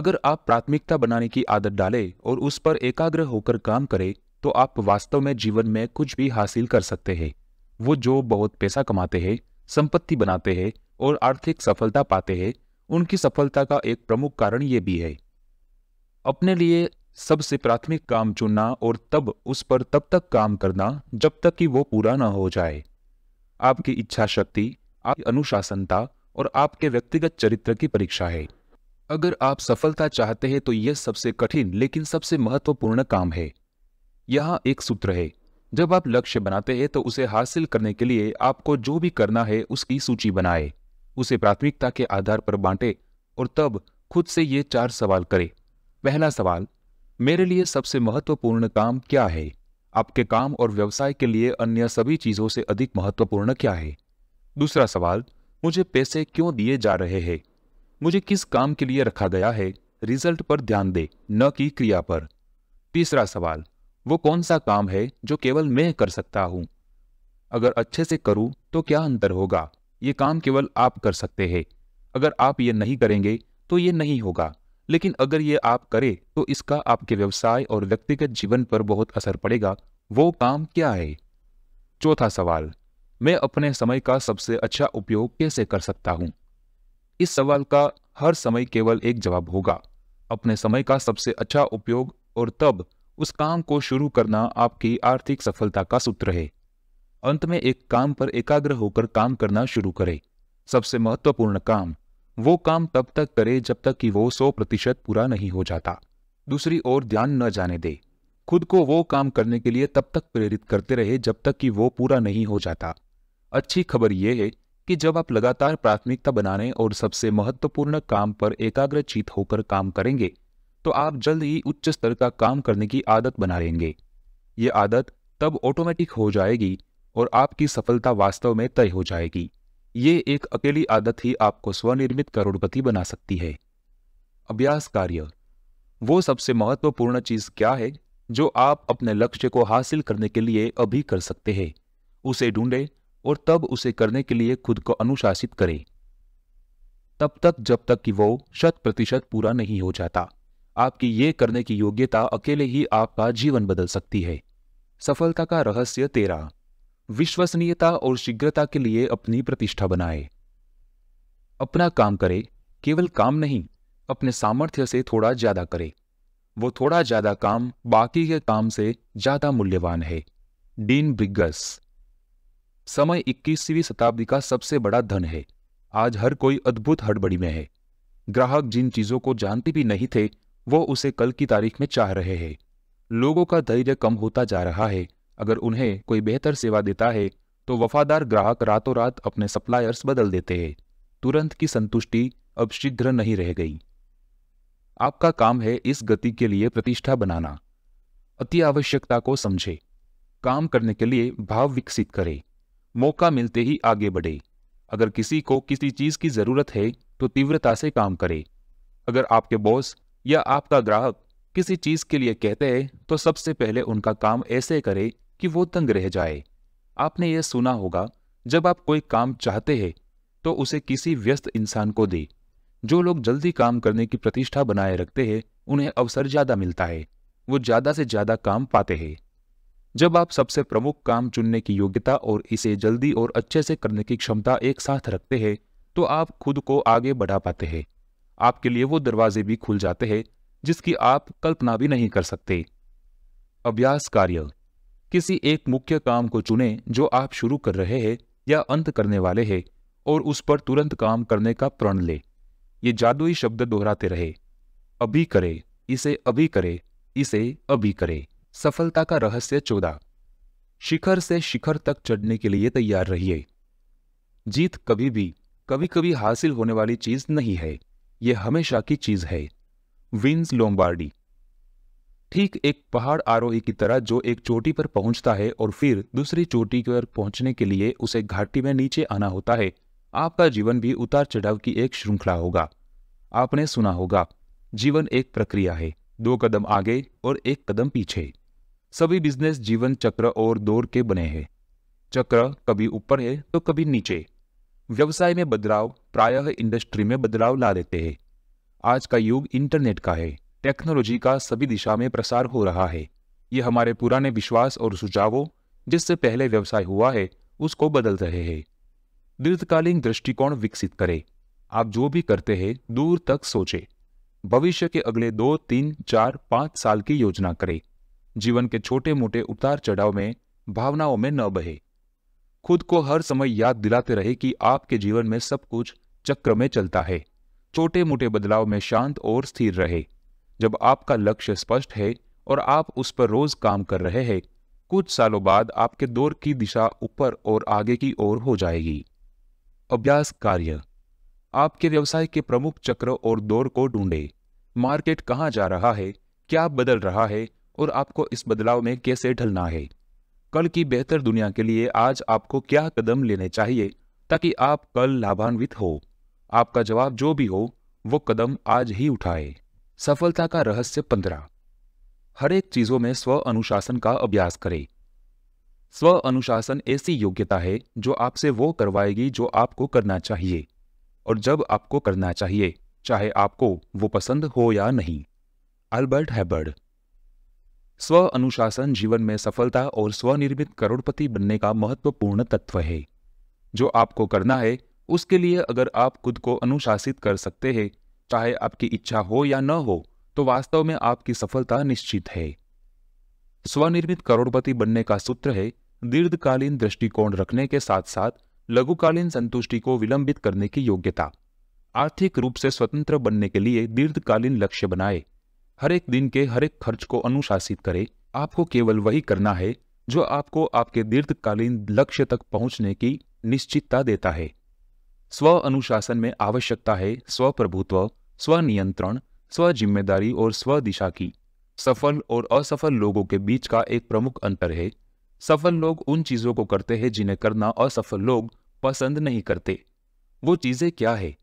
Speaker 1: अगर आप प्राथमिकता बनाने की आदत डालें और उस पर एकाग्र होकर काम करें तो आप वास्तव में जीवन में कुछ भी हासिल कर सकते हैं वो जो बहुत पैसा कमाते हैं संपत्ति बनाते हैं और आर्थिक सफलता पाते हैं उनकी सफलता का एक प्रमुख कारण ये भी है अपने लिए सबसे प्राथमिक काम चुनना और तब उस पर तब तक काम करना जब तक कि वो पूरा ना हो जाए आपकी इच्छा शक्ति आपकी अनुशासनता और आपके व्यक्तिगत चरित्र की परीक्षा है अगर आप सफलता चाहते हैं तो यह सबसे कठिन लेकिन सबसे महत्वपूर्ण काम है यहां एक सूत्र है जब आप लक्ष्य बनाते हैं तो उसे हासिल करने के लिए आपको जो भी करना है उसकी सूची बनाए उसे प्राथमिकता के आधार पर बांटे और तब खुद से ये चार सवाल करें पहला सवाल मेरे लिए सबसे महत्वपूर्ण काम क्या है आपके काम और व्यवसाय के लिए अन्य सभी चीज़ों से अधिक महत्वपूर्ण क्या है दूसरा सवाल मुझे पैसे क्यों दिए जा रहे हैं मुझे किस काम के लिए रखा गया है रिजल्ट पर ध्यान दे न कि क्रिया पर तीसरा सवाल वो कौन सा काम है जो केवल मैं कर सकता हूं अगर अच्छे से करूं तो क्या अंतर होगा ये काम केवल आप कर सकते हैं अगर आप ये नहीं करेंगे तो ये नहीं होगा लेकिन अगर ये आप करें तो इसका आपके व्यवसाय और व्यक्तिगत जीवन पर बहुत असर पड़ेगा वो काम क्या है चौथा सवाल मैं अपने समय का सबसे अच्छा उपयोग कैसे कर सकता हूं इस सवाल का हर समय केवल एक जवाब होगा अपने समय का सबसे अच्छा उपयोग और तब उस काम को शुरू करना आपकी आर्थिक सफलता का सूत्र है अंत में एक काम पर एकाग्र होकर काम करना शुरू करें सबसे महत्वपूर्ण काम वो काम तब तक करे जब तक कि वो सौ प्रतिशत पूरा नहीं हो जाता दूसरी ओर ध्यान न जाने दे खुद को वो काम करने के लिए तब तक प्रेरित करते रहे जब तक कि वो पूरा नहीं हो जाता अच्छी खबर यह है कि जब आप लगातार प्राथमिकता बनाने और सबसे महत्वपूर्ण काम पर एकाग्रचित होकर काम करेंगे तो आप जल्द ही उच्च स्तर का काम करने की आदत बना लेंगे ये आदत तब ऑटोमेटिक हो जाएगी और आपकी सफलता वास्तव में तय हो जाएगी ये एक अकेली आदत ही आपको स्वनिर्मित करोड़पति बना सकती है अभ्यास कार्य वो सबसे महत्वपूर्ण चीज क्या है जो आप अपने लक्ष्य को हासिल करने के लिए अभी कर सकते हैं उसे ढूंढें और तब उसे करने के लिए खुद को अनुशासित करें तब तक जब तक कि वो शत प्रतिशत पूरा नहीं हो जाता आपकी ये करने की योग्यता अकेले ही आपका जीवन बदल सकती है सफलता का रहस्य तेरा विश्वसनीयता और शीघ्रता के लिए अपनी प्रतिष्ठा बनाए अपना काम करे केवल काम नहीं अपने सामर्थ्य से थोड़ा ज्यादा करे वो थोड़ा ज्यादा काम बाकी के काम से ज्यादा मूल्यवान है डीन ब्रिगस समय 21वीं शताब्दी का सबसे बड़ा धन है आज हर कोई अद्भुत हड़बड़ी में है ग्राहक जिन चीजों को जानते भी नहीं थे वो उसे कल की तारीख में चाह रहे हैं लोगों का धैर्य कम होता जा रहा है अगर उन्हें कोई बेहतर सेवा देता है तो वफादार ग्राहक रातों रात अपने सप्लायर्स बदल देते हैं तुरंत की संतुष्टि अब शीघ्र नहीं रह गई आपका काम है इस गति के लिए प्रतिष्ठा बनाना अति आवश्यकता को समझे काम करने के लिए भाव विकसित करें मौका मिलते ही आगे बढ़े अगर किसी को किसी चीज की जरूरत है तो तीव्रता से काम करे अगर आपके बॉस या आपका ग्राहक किसी चीज के लिए कहते हैं तो सबसे पहले उनका काम ऐसे करें कि वो तंग रह जाए आपने यह सुना होगा जब आप कोई काम चाहते हैं तो उसे किसी व्यस्त इंसान को दे जो लोग जल्दी काम करने की प्रतिष्ठा बनाए रखते हैं उन्हें अवसर ज्यादा मिलता है वो ज्यादा से ज्यादा काम पाते हैं जब आप सबसे प्रमुख काम चुनने की योग्यता और इसे जल्दी और अच्छे से करने की क्षमता एक साथ रखते हैं तो आप खुद को आगे बढ़ा पाते हैं आपके लिए वो दरवाजे भी खुल जाते हैं जिसकी आप कल्पना भी नहीं कर सकते अभ्यास कार्य किसी एक मुख्य काम को चुने जो आप शुरू कर रहे हैं या अंत करने वाले हैं और उस पर तुरंत काम करने का प्रण ले ये जादुई शब्द दोहराते रहे अभी करे इसे अभी करे इसे अभी करे सफलता का रहस्य चौदह शिखर से शिखर तक चढ़ने के लिए तैयार रहिए जीत कभी भी कभी कभी हासिल होने वाली चीज नहीं है ये हमेशा की चीज है विंस लोम्बार्डी ठीक एक पहाड़ आरोही की तरह जो एक चोटी पर पहुंचता है और फिर दूसरी चोटी पर पहुंचने के लिए उसे घाटी में नीचे आना होता है आपका जीवन भी उतार चढ़ाव की एक श्रृंखला होगा आपने सुना होगा जीवन एक प्रक्रिया है दो कदम आगे और एक कदम पीछे सभी बिजनेस जीवन चक्र और दौर के बने हैं चक्र कभी ऊपर है तो कभी नीचे व्यवसाय में बदलाव प्रायः इंडस्ट्री में बदलाव ला देते हैं आज का युग इंटरनेट का है टेक्नोलॉजी का सभी दिशा में प्रसार हो रहा है ये हमारे पुराने विश्वास और सुझावों जिससे पहले व्यवसाय हुआ है उसको बदल रहे हैं दीर्घकालीन दृष्टिकोण विकसित करें आप जो भी करते हैं दूर तक सोचें भविष्य के अगले दो तीन चार पाँच साल की योजना करें जीवन के छोटे मोटे उतार चढ़ाव में भावनाओं में न बहे खुद को हर समय याद दिलाते रहे कि आपके जीवन में सब कुछ चक्र में चलता है छोटे मोटे बदलाव में शांत और स्थिर रहे जब आपका लक्ष्य स्पष्ट है और आप उस पर रोज काम कर रहे हैं कुछ सालों बाद आपके दौर की दिशा ऊपर और आगे की ओर हो जाएगी अभ्यास कार्य आपके व्यवसाय के प्रमुख चक्र और दौर को ढूंढें मार्केट कहाँ जा रहा है क्या बदल रहा है और आपको इस बदलाव में कैसे ढलना है कल की बेहतर दुनिया के लिए आज आपको क्या कदम लेने चाहिए ताकि आप कल लाभान्वित हो आपका जवाब जो भी हो वो कदम आज ही उठाए सफलता का रहस्य पंद्रह हर एक चीजों में स्व अनुशासन का अभ्यास करें स्व अनुशासन ऐसी योग्यता है जो आपसे वो करवाएगी जो आपको करना चाहिए और जब आपको करना चाहिए चाहे आपको वो पसंद हो या नहीं अल्बर्ट हैबर्ड स्व अनुशासन जीवन में सफलता और स्वनिर्मित करोड़पति बनने का महत्वपूर्ण तत्व है जो आपको करना है उसके लिए अगर आप खुद को अनुशासित कर सकते हैं चाहे आपकी इच्छा हो या न हो तो वास्तव में आपकी सफलता निश्चित है स्वनिर्मित करोड़पति बनने का सूत्र है दीर्घकालीन दृष्टिकोण रखने के साथ साथ लघुकालीन संतुष्टि को विलंबित करने की योग्यता आर्थिक रूप से स्वतंत्र बनने के लिए दीर्घकालीन लक्ष्य बनाए हर एक दिन के हर एक खर्च को अनुशासित करें आपको केवल वही करना है जो आपको आपके दीर्घकालीन लक्ष्य तक पहुंचने की निश्चितता देता है स्व अनुशासन में आवश्यकता है स्वप्रभुत्व स्वनियंत्रण स्व जिम्मेदारी और स्व दिशा की सफल और असफल लोगों के बीच का एक प्रमुख अंतर है सफल लोग उन चीज़ों को करते हैं जिन्हें करना असफल लोग पसंद नहीं करते वो चीज़ें क्या है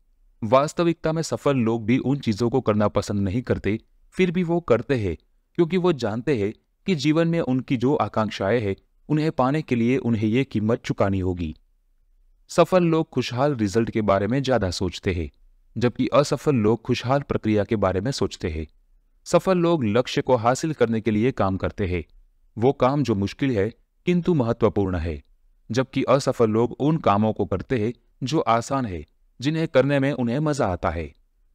Speaker 1: वास्तविकता में सफल लोग भी उन चीज़ों को करना पसंद नहीं करते फिर भी वो करते हैं क्योंकि वो जानते हैं कि जीवन में उनकी जो आकांक्षाएं हैं उन्हें पाने के लिए उन्हें ये कीमत चुकानी होगी सफल लोग खुशहाल रिजल्ट के बारे में ज़्यादा सोचते हैं जबकि असफल लोग खुशहाल प्रक्रिया के बारे में सोचते हैं सफल लोग लक्ष्य को हासिल करने के लिए काम करते हैं वो काम जो मुश्किल है किंतु महत्वपूर्ण है जबकि असफल लोग उन कामों को करते हैं जो आसान है जिन्हें करने में उन्हें मजा आता है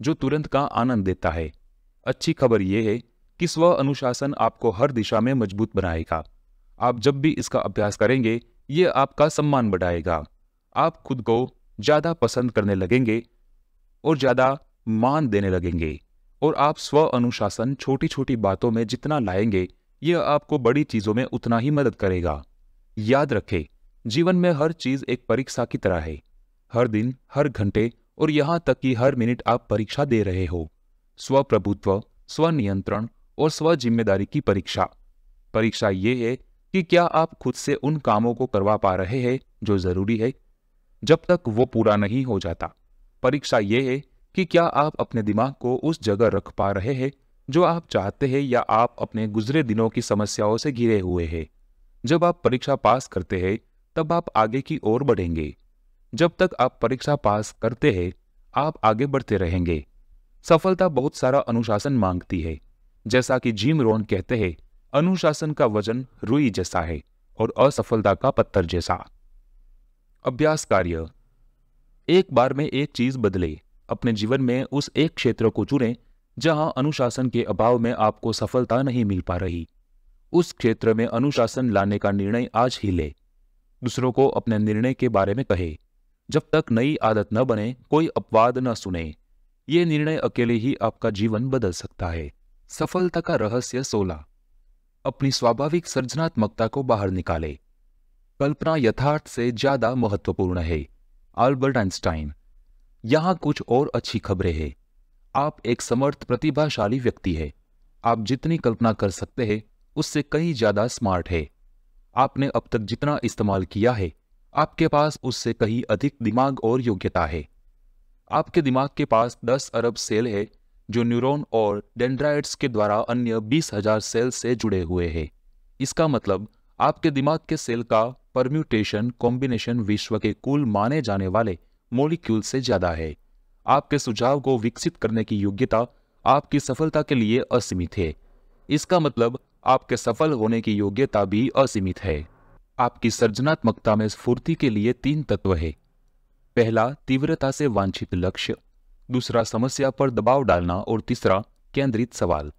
Speaker 1: जो तुरंत का आनंद देता है अच्छी खबर यह है कि स्व अनुशासन आपको हर दिशा में मजबूत बनाएगा आप जब भी इसका अभ्यास करेंगे ये आपका सम्मान बढ़ाएगा आप खुद को ज़्यादा पसंद करने लगेंगे और ज़्यादा मान देने लगेंगे और आप स्व अनुशासन छोटी छोटी बातों में जितना लाएंगे यह आपको बड़ी चीज़ों में उतना ही मदद करेगा याद रखें जीवन में हर चीज़ एक परीक्षा की तरह है हर दिन हर घंटे और यहाँ तक कि हर मिनट आप परीक्षा दे रहे हो स्वप्रभुत्व स्वनियंत्रण और स्वजिम्मेदारी की परीक्षा परीक्षा ये है कि क्या आप खुद से उन कामों को करवा पा रहे हैं जो जरूरी है जब तक वो पूरा नहीं हो जाता परीक्षा ये है कि क्या आप अपने दिमाग को उस जगह रख पा रहे हैं जो आप चाहते हैं या आप अपने गुजरे दिनों की समस्याओं से घिरे हुए हैं जब आप परीक्षा पास करते हैं तब आप आगे की ओर बढ़ेंगे जब तक आप परीक्षा पास करते हैं आप आगे बढ़ते रहेंगे सफलता बहुत सारा अनुशासन मांगती है जैसा कि जिम रोन कहते हैं अनुशासन का वजन रुई जैसा है और असफलता का पत्थर जैसा अभ्यास कार्य एक बार में एक चीज बदले अपने जीवन में उस एक क्षेत्र को चुने जहां अनुशासन के अभाव में आपको सफलता नहीं मिल पा रही उस क्षेत्र में अनुशासन लाने का निर्णय आज ही ले दूसरों को अपने निर्णय के बारे में कहे जब तक नई आदत न बने कोई अपवाद न सुने ये निर्णय अकेले ही आपका जीवन बदल सकता है सफलता का रहस्य सोलह अपनी स्वाभाविक सृजनात्मकता को बाहर निकाले कल्पना यथार्थ से ज्यादा महत्वपूर्ण है आल्बर्ट आइंस्टाइन यहां कुछ और अच्छी खबरें हैं आप एक समर्थ प्रतिभाशाली व्यक्ति है आप जितनी कल्पना कर सकते हैं उससे कहीं ज्यादा स्मार्ट है आपने अब तक जितना इस्तेमाल किया है आपके पास उससे कहीं अधिक दिमाग और योग्यता है आपके दिमाग के पास 10 अरब सेल है जो न्यूरॉन और डेंड्राइड्स के द्वारा अन्य 20,000 सेल से जुड़े हुए हैं इसका मतलब आपके दिमाग के सेल का परम्यूटेशन कॉम्बिनेशन विश्व के कुल माने जाने वाले मोलिक्यूल से ज़्यादा है आपके सुझाव को विकसित करने की योग्यता आपकी सफलता के लिए असीमित है इसका मतलब आपके सफल होने की योग्यता भी असीमित है आपकी सृजनात्मकता में स्फूर्ति के लिए तीन तत्व है पहला तीव्रता से वांछित लक्ष्य दूसरा समस्या पर दबाव डालना और तीसरा केंद्रित सवाल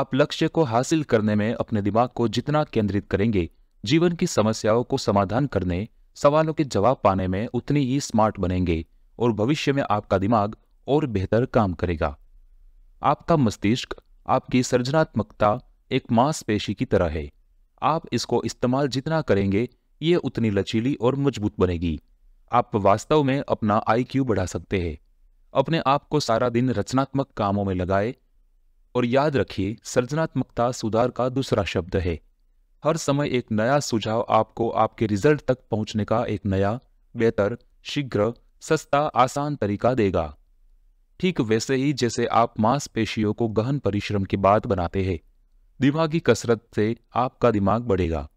Speaker 1: आप लक्ष्य को हासिल करने में अपने दिमाग को जितना केंद्रित करेंगे जीवन की समस्याओं को समाधान करने सवालों के जवाब पाने में उतनी ही स्मार्ट बनेंगे और भविष्य में आपका दिमाग और बेहतर काम करेगा आपका मस्तिष्क आपकी सृजनात्मकता एक मांसपेशी की तरह है आप इसको इस्तेमाल जितना करेंगे ये उतनी लचीली और मजबूत बनेगी आप वास्तव में अपना आईक्यू बढ़ा सकते हैं अपने आप को सारा दिन रचनात्मक कामों में लगाए और याद रखिए सृजनात्मकता सुधार का दूसरा शब्द है हर समय एक नया सुझाव आपको आपके रिजल्ट तक पहुंचने का एक नया बेहतर शीघ्र सस्ता आसान तरीका देगा ठीक वैसे ही जैसे आप मांसपेशियों को गहन परिश्रम के बाद बनाते हैं दिमागी कसरत से आपका दिमाग बढ़ेगा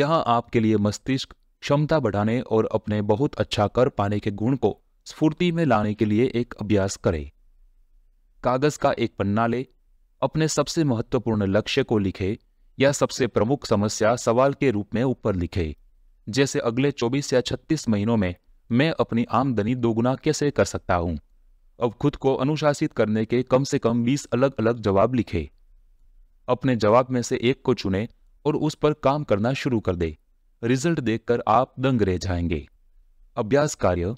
Speaker 1: यहां आपके लिए मस्तिष्क क्षमता बढ़ाने और अपने बहुत अच्छा कर पाने के गुण को स्फूर्ति में लाने के लिए एक अभ्यास करें कागज का एक पन्ना ले अपने सबसे महत्वपूर्ण लक्ष्य को लिखे या सबसे प्रमुख समस्या सवाल के रूप में ऊपर लिखे जैसे अगले 24 या 36 महीनों में मैं अपनी आमदनी दोगुना कैसे कर सकता हूं अब खुद को अनुशासित करने के कम से कम 20 अलग अलग जवाब लिखे अपने जवाब में से एक को चुने और उस पर काम करना शुरू कर दे रिजल्ट देखकर आप दंग रह जाएंगे अभ्यास कार्य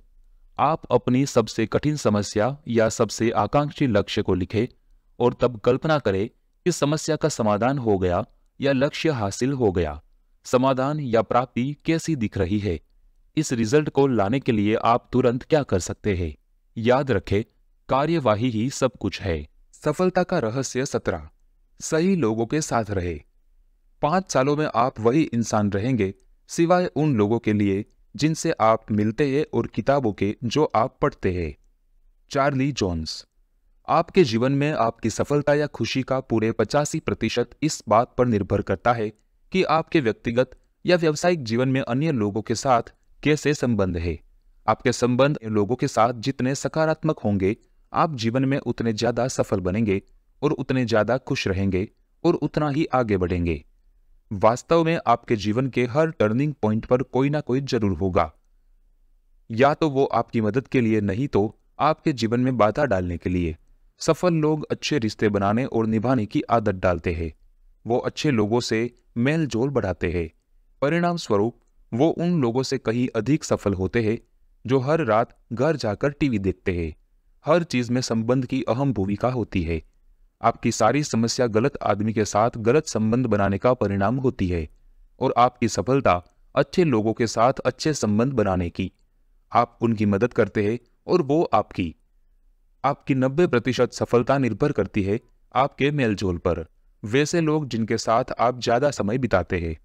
Speaker 1: आप अपनी सबसे कठिन समस्या या सबसे आकांक्षी लक्ष्य को लिखें और तब कल्पना करें कि समस्या का समाधान हो गया या लक्ष्य हासिल हो गया समाधान या प्राप्ति कैसी दिख रही है इस रिजल्ट को लाने के लिए आप तुरंत क्या कर सकते हैं याद रखें कार्यवाही ही सब कुछ है सफलता का रहस्य सत्रह सही लोगों के साथ रहे पांच सालों में आप वही इंसान रहेंगे सिवाय उन लोगों के लिए जिनसे आप मिलते हैं और किताबों के जो आप पढ़ते हैं चार्ली जॉन्स आपके जीवन में आपकी सफलता या खुशी का पूरे पचासी प्रतिशत इस बात पर निर्भर करता है कि आपके व्यक्तिगत या व्यावसायिक जीवन में अन्य लोगों के साथ कैसे संबंध है आपके संबंध लोगों के साथ जितने सकारात्मक होंगे आप जीवन में उतने ज्यादा सफल बनेंगे और उतने ज्यादा खुश रहेंगे और उतना ही आगे बढ़ेंगे वास्तव में आपके जीवन के हर टर्निंग पॉइंट पर कोई ना कोई जरूर होगा या तो वो आपकी मदद के लिए नहीं तो आपके जीवन में बाधा डालने के लिए सफल लोग अच्छे रिश्ते बनाने और निभाने की आदत डालते हैं वो अच्छे लोगों से मेल जोल बढ़ाते हैं परिणाम स्वरूप वो उन लोगों से कहीं अधिक सफल होते हैं जो हर रात घर जाकर टीवी देखते हैं हर चीज में संबंध की अहम भूमिका होती है आपकी सारी समस्या गलत आदमी के साथ गलत संबंध बनाने का परिणाम होती है और आपकी सफलता अच्छे लोगों के साथ अच्छे संबंध बनाने की आप उनकी मदद करते हैं और वो आपकी आपकी 90 प्रतिशत सफलता निर्भर करती है आपके मेलजोल पर वैसे लोग जिनके साथ आप ज़्यादा समय बिताते हैं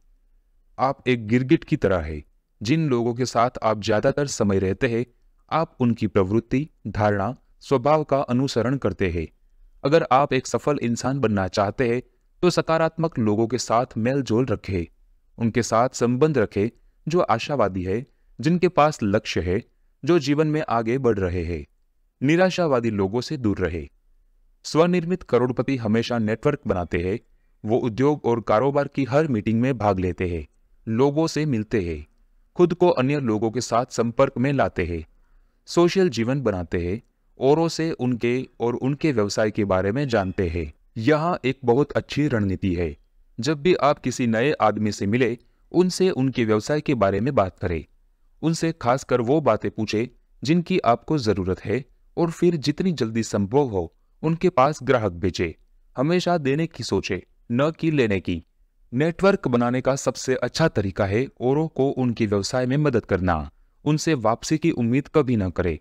Speaker 1: आप एक गिरगिट की तरह है जिन लोगों के साथ आप ज़्यादातर समय रहते हैं आप उनकी प्रवृत्ति धारणा स्वभाव का अनुसरण करते हैं अगर आप एक सफल इंसान बनना चाहते हैं तो सकारात्मक लोगों के साथ मेल जोल रखें उनके साथ संबंध रखें जो आशावादी है जिनके पास लक्ष्य है जो जीवन में आगे बढ़ रहे हैं निराशावादी लोगों से दूर रहे स्वनिर्मित करोड़पति हमेशा नेटवर्क बनाते हैं वो उद्योग और कारोबार की हर मीटिंग में भाग लेते हैं लोगों से मिलते हैं खुद को अन्य लोगों के साथ संपर्क में लाते हैं सोशल जीवन बनाते हैं औरों से उनके और उनके व्यवसाय के बारे में जानते हैं यह एक बहुत अच्छी रणनीति है जब भी आप किसी नए आदमी से मिले उनसे उनके व्यवसाय के बारे में बात करें उनसे खासकर वो बातें पूछें जिनकी आपको ज़रूरत है और फिर जितनी जल्दी संभव हो उनके पास ग्राहक बेचे हमेशा देने की सोचे न कि लेने की नेटवर्क बनाने का सबसे अच्छा तरीका है औरों को उनके व्यवसाय में मदद करना उनसे वापसी की उम्मीद कभी न करें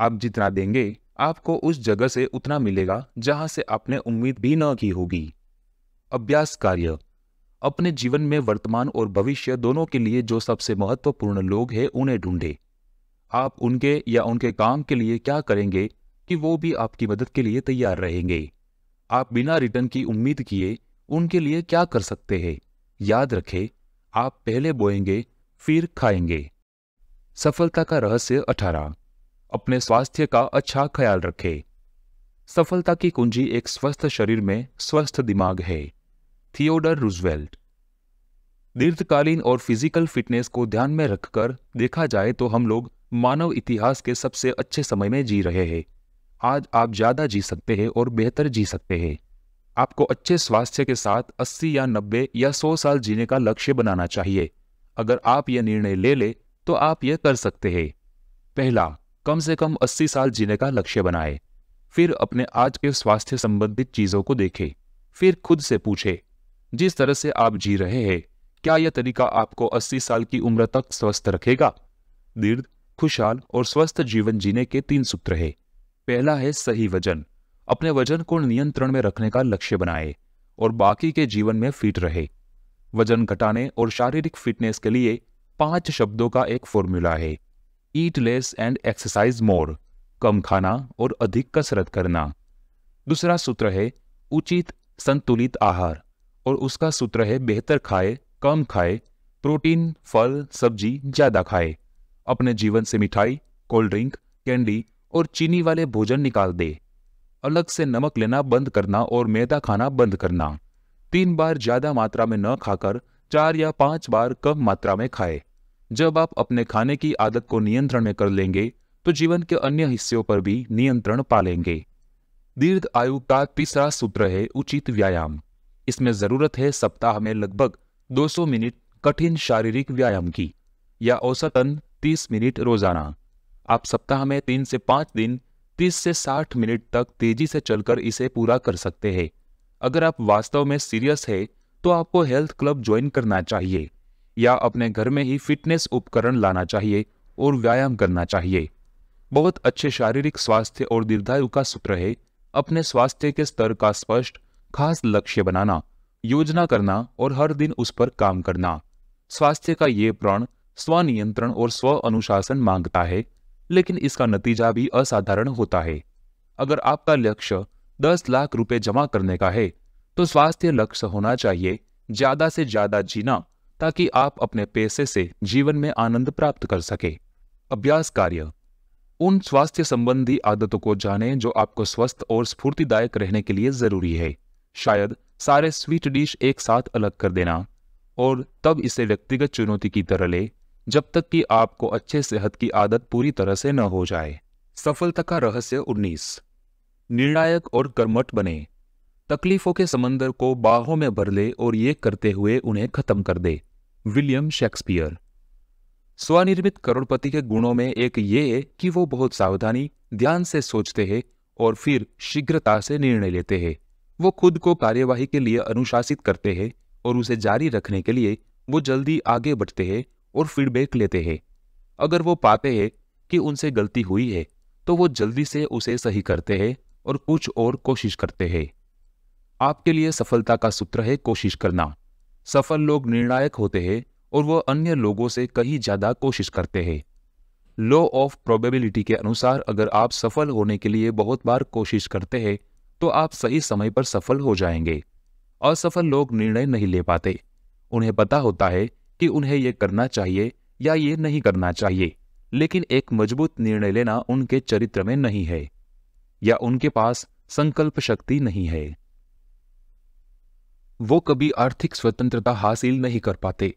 Speaker 1: आप जितना देंगे आपको उस जगह से उतना मिलेगा जहां से आपने उम्मीद भी न की होगी अभ्यास कार्य अपने जीवन में वर्तमान और भविष्य दोनों के लिए जो सबसे महत्वपूर्ण लोग हैं उन्हें ढूंढे आप उनके या उनके काम के लिए क्या करेंगे कि वो भी आपकी मदद के लिए तैयार रहेंगे आप बिना रिटर्न की उम्मीद किए उनके लिए क्या कर सकते हैं याद रखें आप पहले बोएंगे फिर खाएंगे सफलता का रहस्य अठारह अपने स्वास्थ्य का अच्छा ख्याल रखें सफलता की कुंजी एक स्वस्थ शरीर में स्वस्थ दिमाग है थियोडर रूजवेल्ट दीर्घकालीन और फिजिकल फिटनेस को ध्यान में रखकर देखा जाए तो हम लोग मानव इतिहास के सबसे अच्छे समय में जी रहे हैं आज आप ज़्यादा जी सकते हैं और बेहतर जी सकते हैं आपको अच्छे स्वास्थ्य के साथ 80 या 90 या 100 साल जीने का लक्ष्य बनाना चाहिए अगर आप यह निर्णय ले ले तो आप यह कर सकते हैं पहला कम से कम 80 साल जीने का लक्ष्य बनाए फिर अपने आज के स्वास्थ्य संबंधित चीज़ों को देखें फिर खुद से पूछे जिस तरह से आप जी रहे हैं क्या यह तरीका आपको 80 साल की उम्र तक स्वस्थ रखेगा दीर्घ खुशहाल और स्वस्थ जीवन जीने के तीन सूत्र है पहला है सही वजन अपने वजन को नियंत्रण में रखने का लक्ष्य बनाए और बाकी के जीवन में फिट रहे वजन घटाने और शारीरिक फिटनेस के लिए पांच शब्दों का एक फॉर्मूला है eat less and exercise more कम खाना और अधिक कसरत करना दूसरा सूत्र है उचित संतुलित आहार और उसका सूत्र है बेहतर खाए कम खाए प्रोटीन फल सब्जी ज़्यादा खाए अपने जीवन से मिठाई कोल्ड ड्रिंक कैंडी और चीनी वाले भोजन निकाल दे अलग से नमक लेना बंद करना और मैदा खाना बंद करना तीन बार ज़्यादा मात्रा में न खाकर चार या पांच बार कम मात्रा में खाए जब आप अपने खाने की आदत को नियंत्रण में कर लेंगे तो जीवन के अन्य हिस्सों पर भी नियंत्रण पालेंगे दीर्घ आयु का तीसरा सूत्र है उचित व्यायाम इसमें जरूरत है सप्ताह में लगभग 200 मिनट कठिन शारीरिक व्यायाम की या औसतन 30 मिनट रोजाना आप सप्ताह में तीन से पांच दिन 30 से 60 मिनट तक तेजी से चलकर इसे पूरा कर सकते हैं अगर आप वास्तव में सीरियस है तो आपको हेल्थ क्लब ज्वाइन करना चाहिए या अपने घर में ही फिटनेस उपकरण लाना चाहिए और व्यायाम करना चाहिए बहुत अच्छे शारीरिक स्वास्थ्य और दीर्घायु का सूत्र है अपने स्वास्थ्य के स्तर का स्पष्ट खास लक्ष्य बनाना योजना करना और हर दिन उस पर काम करना स्वास्थ्य का ये प्रण स्वनियंत्रण और स्व अनुशासन मांगता है लेकिन इसका नतीजा भी असाधारण होता है अगर आपका लक्ष्य दस लाख रुपए जमा करने का है तो स्वास्थ्य लक्ष्य होना चाहिए ज्यादा से ज्यादा जीना ताकि आप अपने पैसे से जीवन में आनंद प्राप्त कर सके अभ्यास कार्य उन स्वास्थ्य संबंधी आदतों को जानें जो आपको स्वस्थ और स्फूर्तिदायक रहने के लिए जरूरी है शायद सारे स्वीट डिश एक साथ अलग कर देना और तब इसे व्यक्तिगत चुनौती की तरह ले जब तक कि आपको अच्छे सेहत की आदत पूरी तरह से न हो जाए सफलता का रहस्य 19 निर्णायक और कर्मठ बने तकलीफों के समंदर को बाहों में भर ले और ये करते हुए उन्हें खत्म कर दे विलियम शेक्सपियर स्वनिर्मित करोड़पति के गुणों में एक ये है कि वो बहुत सावधानी ध्यान से सोचते हैं और फिर शीघ्रता से निर्णय लेते हैं वो खुद को कार्यवाही के लिए अनुशासित करते हैं और उसे जारी रखने के लिए वो जल्दी आगे बढ़ते हैं और फीडबैक लेते हैं अगर वो पाते हैं कि उनसे गलती हुई है तो वो जल्दी से उसे सही करते हैं और कुछ और कोशिश करते हैं आपके लिए सफलता का सूत्र है कोशिश करना सफल लोग निर्णायक होते हैं और वह अन्य लोगों से कहीं ज़्यादा कोशिश करते हैं लॉ ऑफ प्रोबेबिलिटी के अनुसार अगर आप सफल होने के लिए बहुत बार कोशिश करते हैं तो आप सही समय पर सफल हो जाएंगे असफल लोग निर्णय नहीं ले पाते उन्हें पता होता है कि उन्हें ये करना चाहिए या ये नहीं करना चाहिए लेकिन एक मजबूत निर्णय लेना उनके चरित्र में नहीं है या उनके पास संकल्प शक्ति नहीं है वो कभी आर्थिक स्वतंत्रता हासिल नहीं कर पाते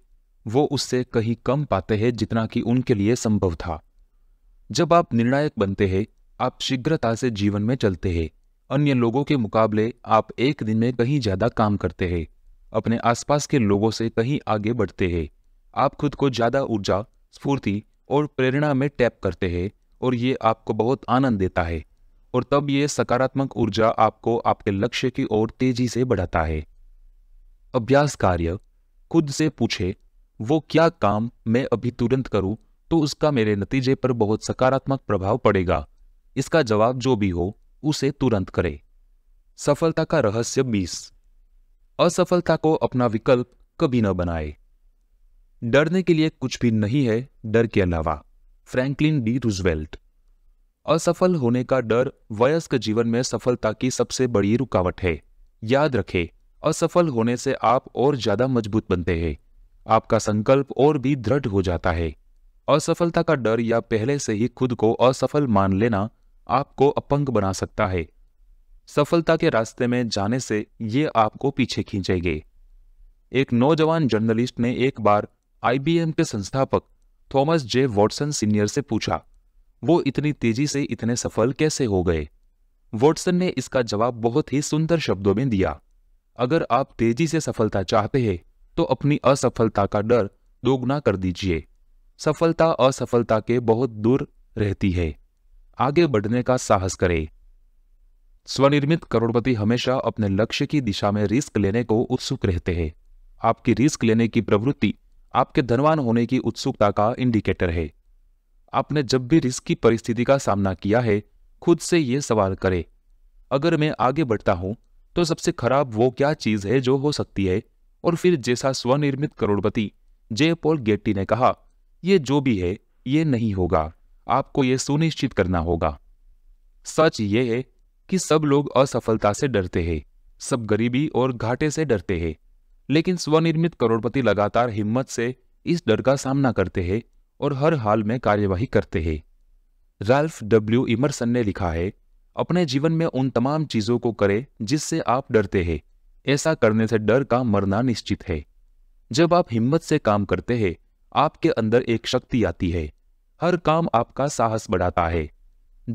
Speaker 1: वो उससे कहीं कम पाते हैं जितना कि उनके लिए संभव था जब आप निर्णायक बनते हैं आप शीघ्रता से जीवन में चलते हैं अन्य लोगों के मुकाबले आप एक दिन में कहीं ज़्यादा काम करते हैं अपने आसपास के लोगों से कहीं आगे बढ़ते हैं आप खुद को ज़्यादा ऊर्जा स्फूर्ति और प्रेरणा में टैप करते हैं और ये आपको बहुत आनंद देता है और तब ये सकारात्मक ऊर्जा आपको आपके लक्ष्य की ओर तेजी से बढ़ाता है अभ्यास कार्य खुद से पूछे वो क्या काम मैं अभी तुरंत करूं तो उसका मेरे नतीजे पर बहुत सकारात्मक प्रभाव पड़ेगा इसका जवाब जो भी हो उसे तुरंत करे सफलता का रहस्य बीस असफलता को अपना विकल्प कभी न बनाए डरने के लिए कुछ भी नहीं है डर के अलावा फ्रैंकलिन डी रूजवेल्ट असफल होने का डर वयस्क जीवन में सफलता की सबसे बड़ी रुकावट है याद रखें असफल होने से आप और ज्यादा मजबूत बनते हैं आपका संकल्प और भी दृढ़ हो जाता है असफलता का डर या पहले से ही खुद को असफल मान लेना आपको अपंग बना सकता है सफलता के रास्ते में जाने से ये आपको पीछे खींचेंगे एक नौजवान जर्नलिस्ट ने एक बार आईबीएम के संस्थापक थॉमस जे वॉटसन सीनियर से पूछा वो इतनी तेजी से इतने सफल कैसे हो गए वॉटसन ने इसका जवाब बहुत ही सुंदर शब्दों में दिया अगर आप तेजी से सफलता चाहते हैं तो अपनी असफलता का डर दोगुना कर दीजिए सफलता असफलता के बहुत दूर रहती है आगे बढ़ने का साहस करें स्वनिर्मित करोड़पति हमेशा अपने लक्ष्य की दिशा में रिस्क लेने को उत्सुक रहते हैं आपकी रिस्क लेने की प्रवृत्ति आपके धनवान होने की उत्सुकता का इंडिकेटर है आपने जब भी रिस्क की परिस्थिति का सामना किया है खुद से ये सवाल करें अगर मैं आगे बढ़ता हूं तो सबसे खराब वो क्या चीज है जो हो सकती है और फिर जैसा स्वनिर्मित करोड़पति जे पॉल गेट्टी ने कहा ये जो भी है ये नहीं होगा आपको यह सुनिश्चित करना होगा सच यह है कि सब लोग असफलता से डरते हैं सब गरीबी और घाटे से डरते हैं लेकिन स्वनिर्मित करोड़पति लगातार हिम्मत से इस डर का सामना करते हैं और हर हाल में कार्यवाही करते हैं राल्फ डब्ल्यू इमरसन ने लिखा है अपने जीवन में उन तमाम चीजों को करें जिससे आप डरते हैं ऐसा करने से डर का मरना निश्चित है जब आप हिम्मत से काम करते हैं आपके अंदर एक शक्ति आती है हर काम आपका साहस बढ़ाता है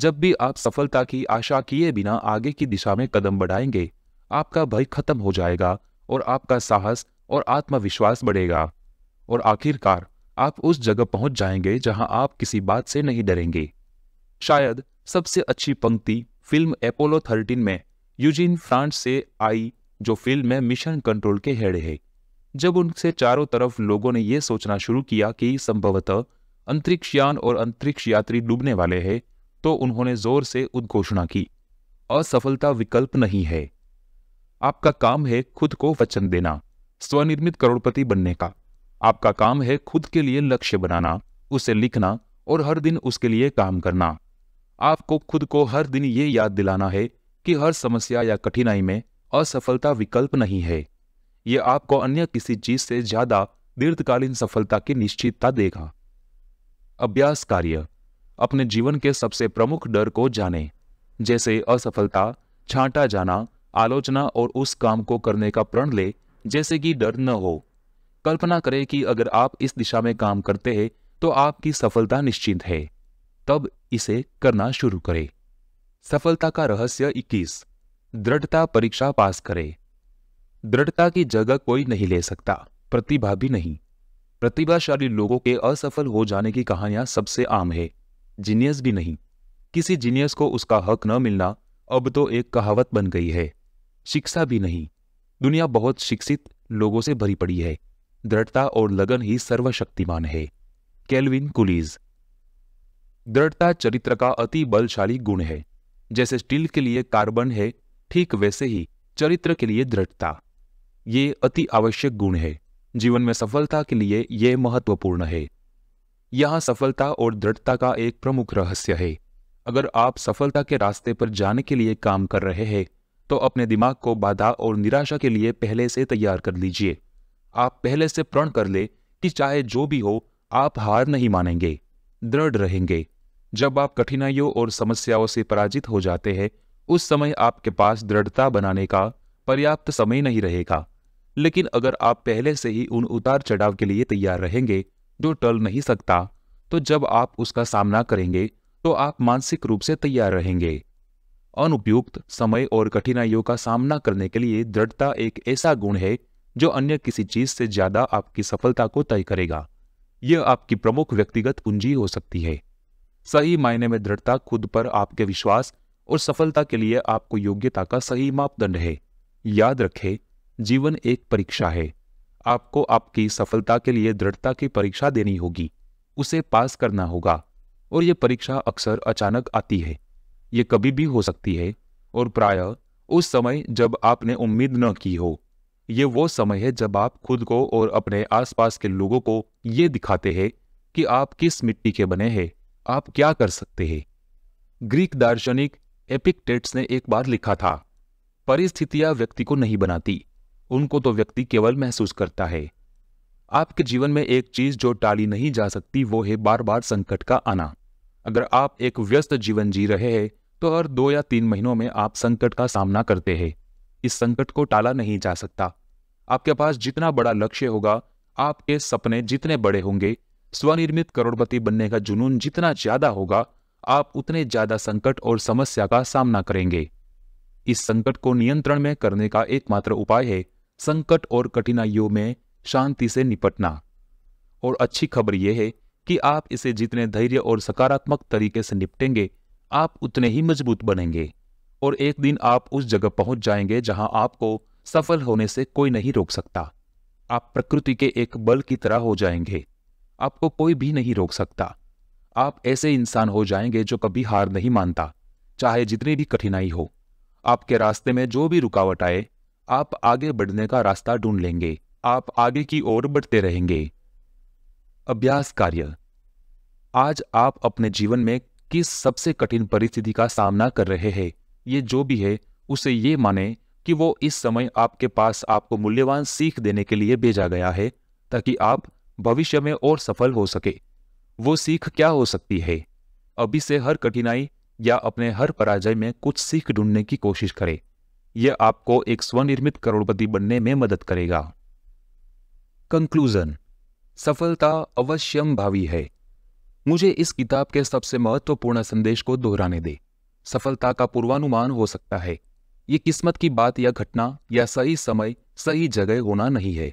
Speaker 1: जब भी आप सफलता की आशा किए बिना आगे की दिशा में कदम बढ़ाएंगे आपका भय खत्म हो जाएगा और आपका साहस और आत्मविश्वास बढ़ेगा और आखिरकार आप उस जगह पहुंच जाएंगे जहां आप किसी बात से नहीं डरेंगे शायद सबसे अच्छी पंक्ति फिल्म अपोलो 13 में यूजिन फ्रांस से आई जो फिल्म में मिशन कंट्रोल के हेड है जब उनसे चारों तरफ लोगों ने यह सोचना शुरू किया कि संभवतः अंतरिक्षयान और अंतरिक्ष यात्री डूबने वाले हैं तो उन्होंने जोर से उद्घोषणा की असफलता विकल्प नहीं है आपका काम है खुद को वचन देना स्वनिर्मित करोड़पति बनने का आपका काम है खुद के लिए लक्ष्य बनाना उसे लिखना और हर दिन उसके लिए काम करना आपको खुद को हर दिन ये याद दिलाना है कि हर समस्या या कठिनाई में असफलता विकल्प नहीं है यह आपको अन्य किसी चीज से ज्यादा दीर्घकालीन सफलता की निश्चितता देगा अभ्यास कार्य अपने जीवन के सबसे प्रमुख डर को जाने जैसे असफलता छांटा जाना आलोचना और उस काम को करने का प्रण ले जैसे कि डर न हो कल्पना करें कि अगर आप इस दिशा में काम करते हैं तो आपकी सफलता निश्चित है तब इसे करना शुरू करें सफलता का रहस्य 21 दृढ़ता परीक्षा पास करें दृढ़ता की जगह कोई नहीं ले सकता प्रतिभा भी नहीं प्रतिभाशाली लोगों के असफल हो जाने की कहानियां सबसे आम है जीनियस भी नहीं किसी जीनियस को उसका हक न मिलना अब तो एक कहावत बन गई है शिक्षा भी नहीं दुनिया बहुत शिक्षित लोगों से भरी पड़ी है दृढ़ता और लगन ही सर्वशक्तिमान है कैलविन कुलीज दृढ़ता चरित्र का अति बलशाली गुण है जैसे स्टील के लिए कार्बन है ठीक वैसे ही चरित्र के लिए दृढ़ता ये अति आवश्यक गुण है जीवन में सफलता के लिए यह महत्वपूर्ण है यहां सफलता और दृढ़ता का एक प्रमुख रहस्य है अगर आप सफलता के रास्ते पर जाने के लिए काम कर रहे हैं तो अपने दिमाग को बाधा और निराशा के लिए पहले से तैयार कर लीजिए आप पहले से प्रण कर ले कि चाहे जो भी हो आप हार नहीं मानेंगे दृढ़ रहेंगे जब आप कठिनाइयों और समस्याओं से पराजित हो जाते हैं उस समय आपके पास दृढ़ता बनाने का पर्याप्त समय नहीं रहेगा लेकिन अगर आप पहले से ही उन उतार चढ़ाव के लिए तैयार रहेंगे जो टल नहीं सकता तो जब आप उसका सामना करेंगे तो आप मानसिक रूप से तैयार रहेंगे अनुपयुक्त समय और कठिनाइयों का सामना करने के लिए दृढ़ता एक ऐसा गुण है जो अन्य किसी चीज से ज्यादा आपकी सफलता को तय करेगा यह आपकी प्रमुख व्यक्तिगत पूंजी हो सकती है सही मायने में दृढ़ता खुद पर आपके विश्वास और सफलता के लिए आपको योग्यता का सही मापदंड है याद रखें जीवन एक परीक्षा है आपको आपकी सफलता के लिए दृढ़ता की परीक्षा देनी होगी उसे पास करना होगा और ये परीक्षा अक्सर अचानक आती है ये कभी भी हो सकती है और प्राय उस समय जब आपने उम्मीद न की हो ये वो समय है जब आप खुद को और अपने आसपास के लोगों को ये दिखाते हैं कि आप किस मिट्टी के बने हैं आप क्या कर सकते हैं ग्रीक दार्शनिक एपिकटेट्स ने एक बार लिखा था परिस्थितियां व्यक्ति को नहीं बनाती उनको तो व्यक्ति केवल महसूस करता है आपके जीवन में एक चीज जो टाली नहीं जा सकती वो है बार बार संकट का आना अगर आप एक व्यस्त जीवन जी रहे हैं तो हर दो या तीन महीनों में आप संकट का सामना करते हैं इस संकट को टाला नहीं जा सकता आपके पास जितना बड़ा लक्ष्य होगा आपके सपने जितने बड़े होंगे स्वनिर्मित करोड़पति बनने का जुनून जितना ज्यादा होगा आप उतने ज्यादा संकट और समस्या का सामना करेंगे इस संकट को नियंत्रण में करने का एकमात्र उपाय है संकट और कठिनाइयों में शांति से निपटना और अच्छी खबर यह है कि आप इसे जितने धैर्य और सकारात्मक तरीके से निपटेंगे आप उतने ही मजबूत बनेंगे और एक दिन आप उस जगह पहुंच जाएंगे जहां आपको सफल होने से कोई नहीं रोक सकता आप प्रकृति के एक बल की तरह हो जाएंगे आपको कोई भी नहीं रोक सकता आप ऐसे इंसान हो जाएंगे जो कभी हार नहीं मानता चाहे जितनी भी कठिनाई हो आपके रास्ते में जो भी रुकावट आए आप आगे बढ़ने का रास्ता ढूंढ लेंगे आप आगे की ओर बढ़ते रहेंगे अभ्यास कार्य आज आप अपने जीवन में किस सबसे कठिन परिस्थिति का सामना कर रहे हैं ये जो भी है उसे ये माने कि वो इस समय आपके पास आपको मूल्यवान सीख देने के लिए भेजा गया है ताकि आप भविष्य में और सफल हो सके वो सीख क्या हो सकती है अभी से हर कठिनाई या अपने हर पराजय में कुछ सीख ढूंढने की कोशिश करें यह आपको एक स्वनिर्मित करोड़पति बनने में मदद करेगा कंक्लूजन सफलता अवश्यम भावी है मुझे इस किताब के सबसे महत्वपूर्ण संदेश को दोहराने दे सफलता का पूर्वानुमान हो सकता है ये किस्मत की बात या घटना या सही समय सही जगह होना नहीं है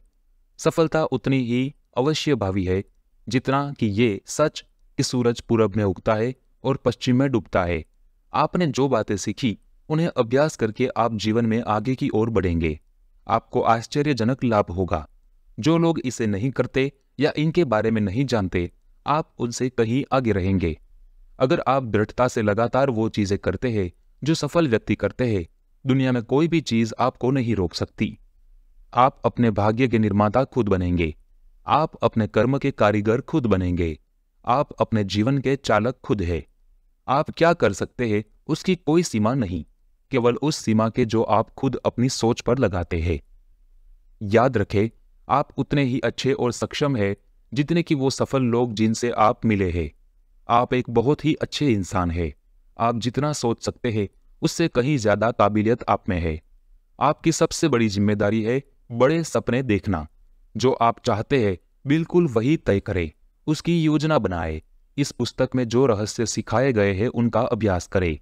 Speaker 1: सफलता उतनी ही अवश्य भावी है जितना कि ये सच कि सूरज पूरब में उगता है और पश्चिम में डूबता है आपने जो बातें सीखी उन्हें अभ्यास करके आप जीवन में आगे की ओर बढ़ेंगे आपको आश्चर्यजनक लाभ होगा जो लोग इसे नहीं करते या इनके बारे में नहीं जानते आप उनसे कहीं आगे रहेंगे अगर आप दृढ़ता से लगातार वो चीजें करते हैं जो सफल व्यक्ति करते हैं दुनिया में कोई भी चीज आपको नहीं रोक सकती आप अपने भाग्य के निर्माता खुद बनेंगे आप अपने कर्म के कारीगर खुद बनेंगे आप अपने जीवन के चालक खुद है आप क्या कर सकते हैं उसकी कोई सीमा नहीं केवल उस सीमा के जो आप खुद अपनी सोच पर लगाते हैं याद रखें आप उतने ही अच्छे और सक्षम है जितने कि वो सफल लोग जिनसे आप मिले हैं आप एक बहुत ही अच्छे इंसान है आप जितना सोच सकते हैं उससे कहीं ज़्यादा काबिलियत आप में है आपकी सबसे बड़ी जिम्मेदारी है बड़े सपने देखना जो आप चाहते हैं बिल्कुल वही तय करें उसकी योजना बनाए इस पुस्तक में जो रहस्य सिखाए गए हैं उनका अभ्यास करें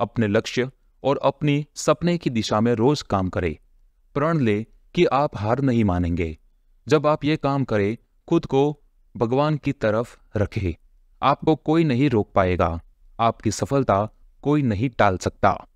Speaker 1: अपने लक्ष्य और अपनी सपने की दिशा में रोज काम करें प्रण ले कि आप हार नहीं मानेंगे जब आप ये काम करें खुद को भगवान की तरफ रखें आपको कोई नहीं रोक पाएगा आपकी सफलता कोई नहीं टाल सकता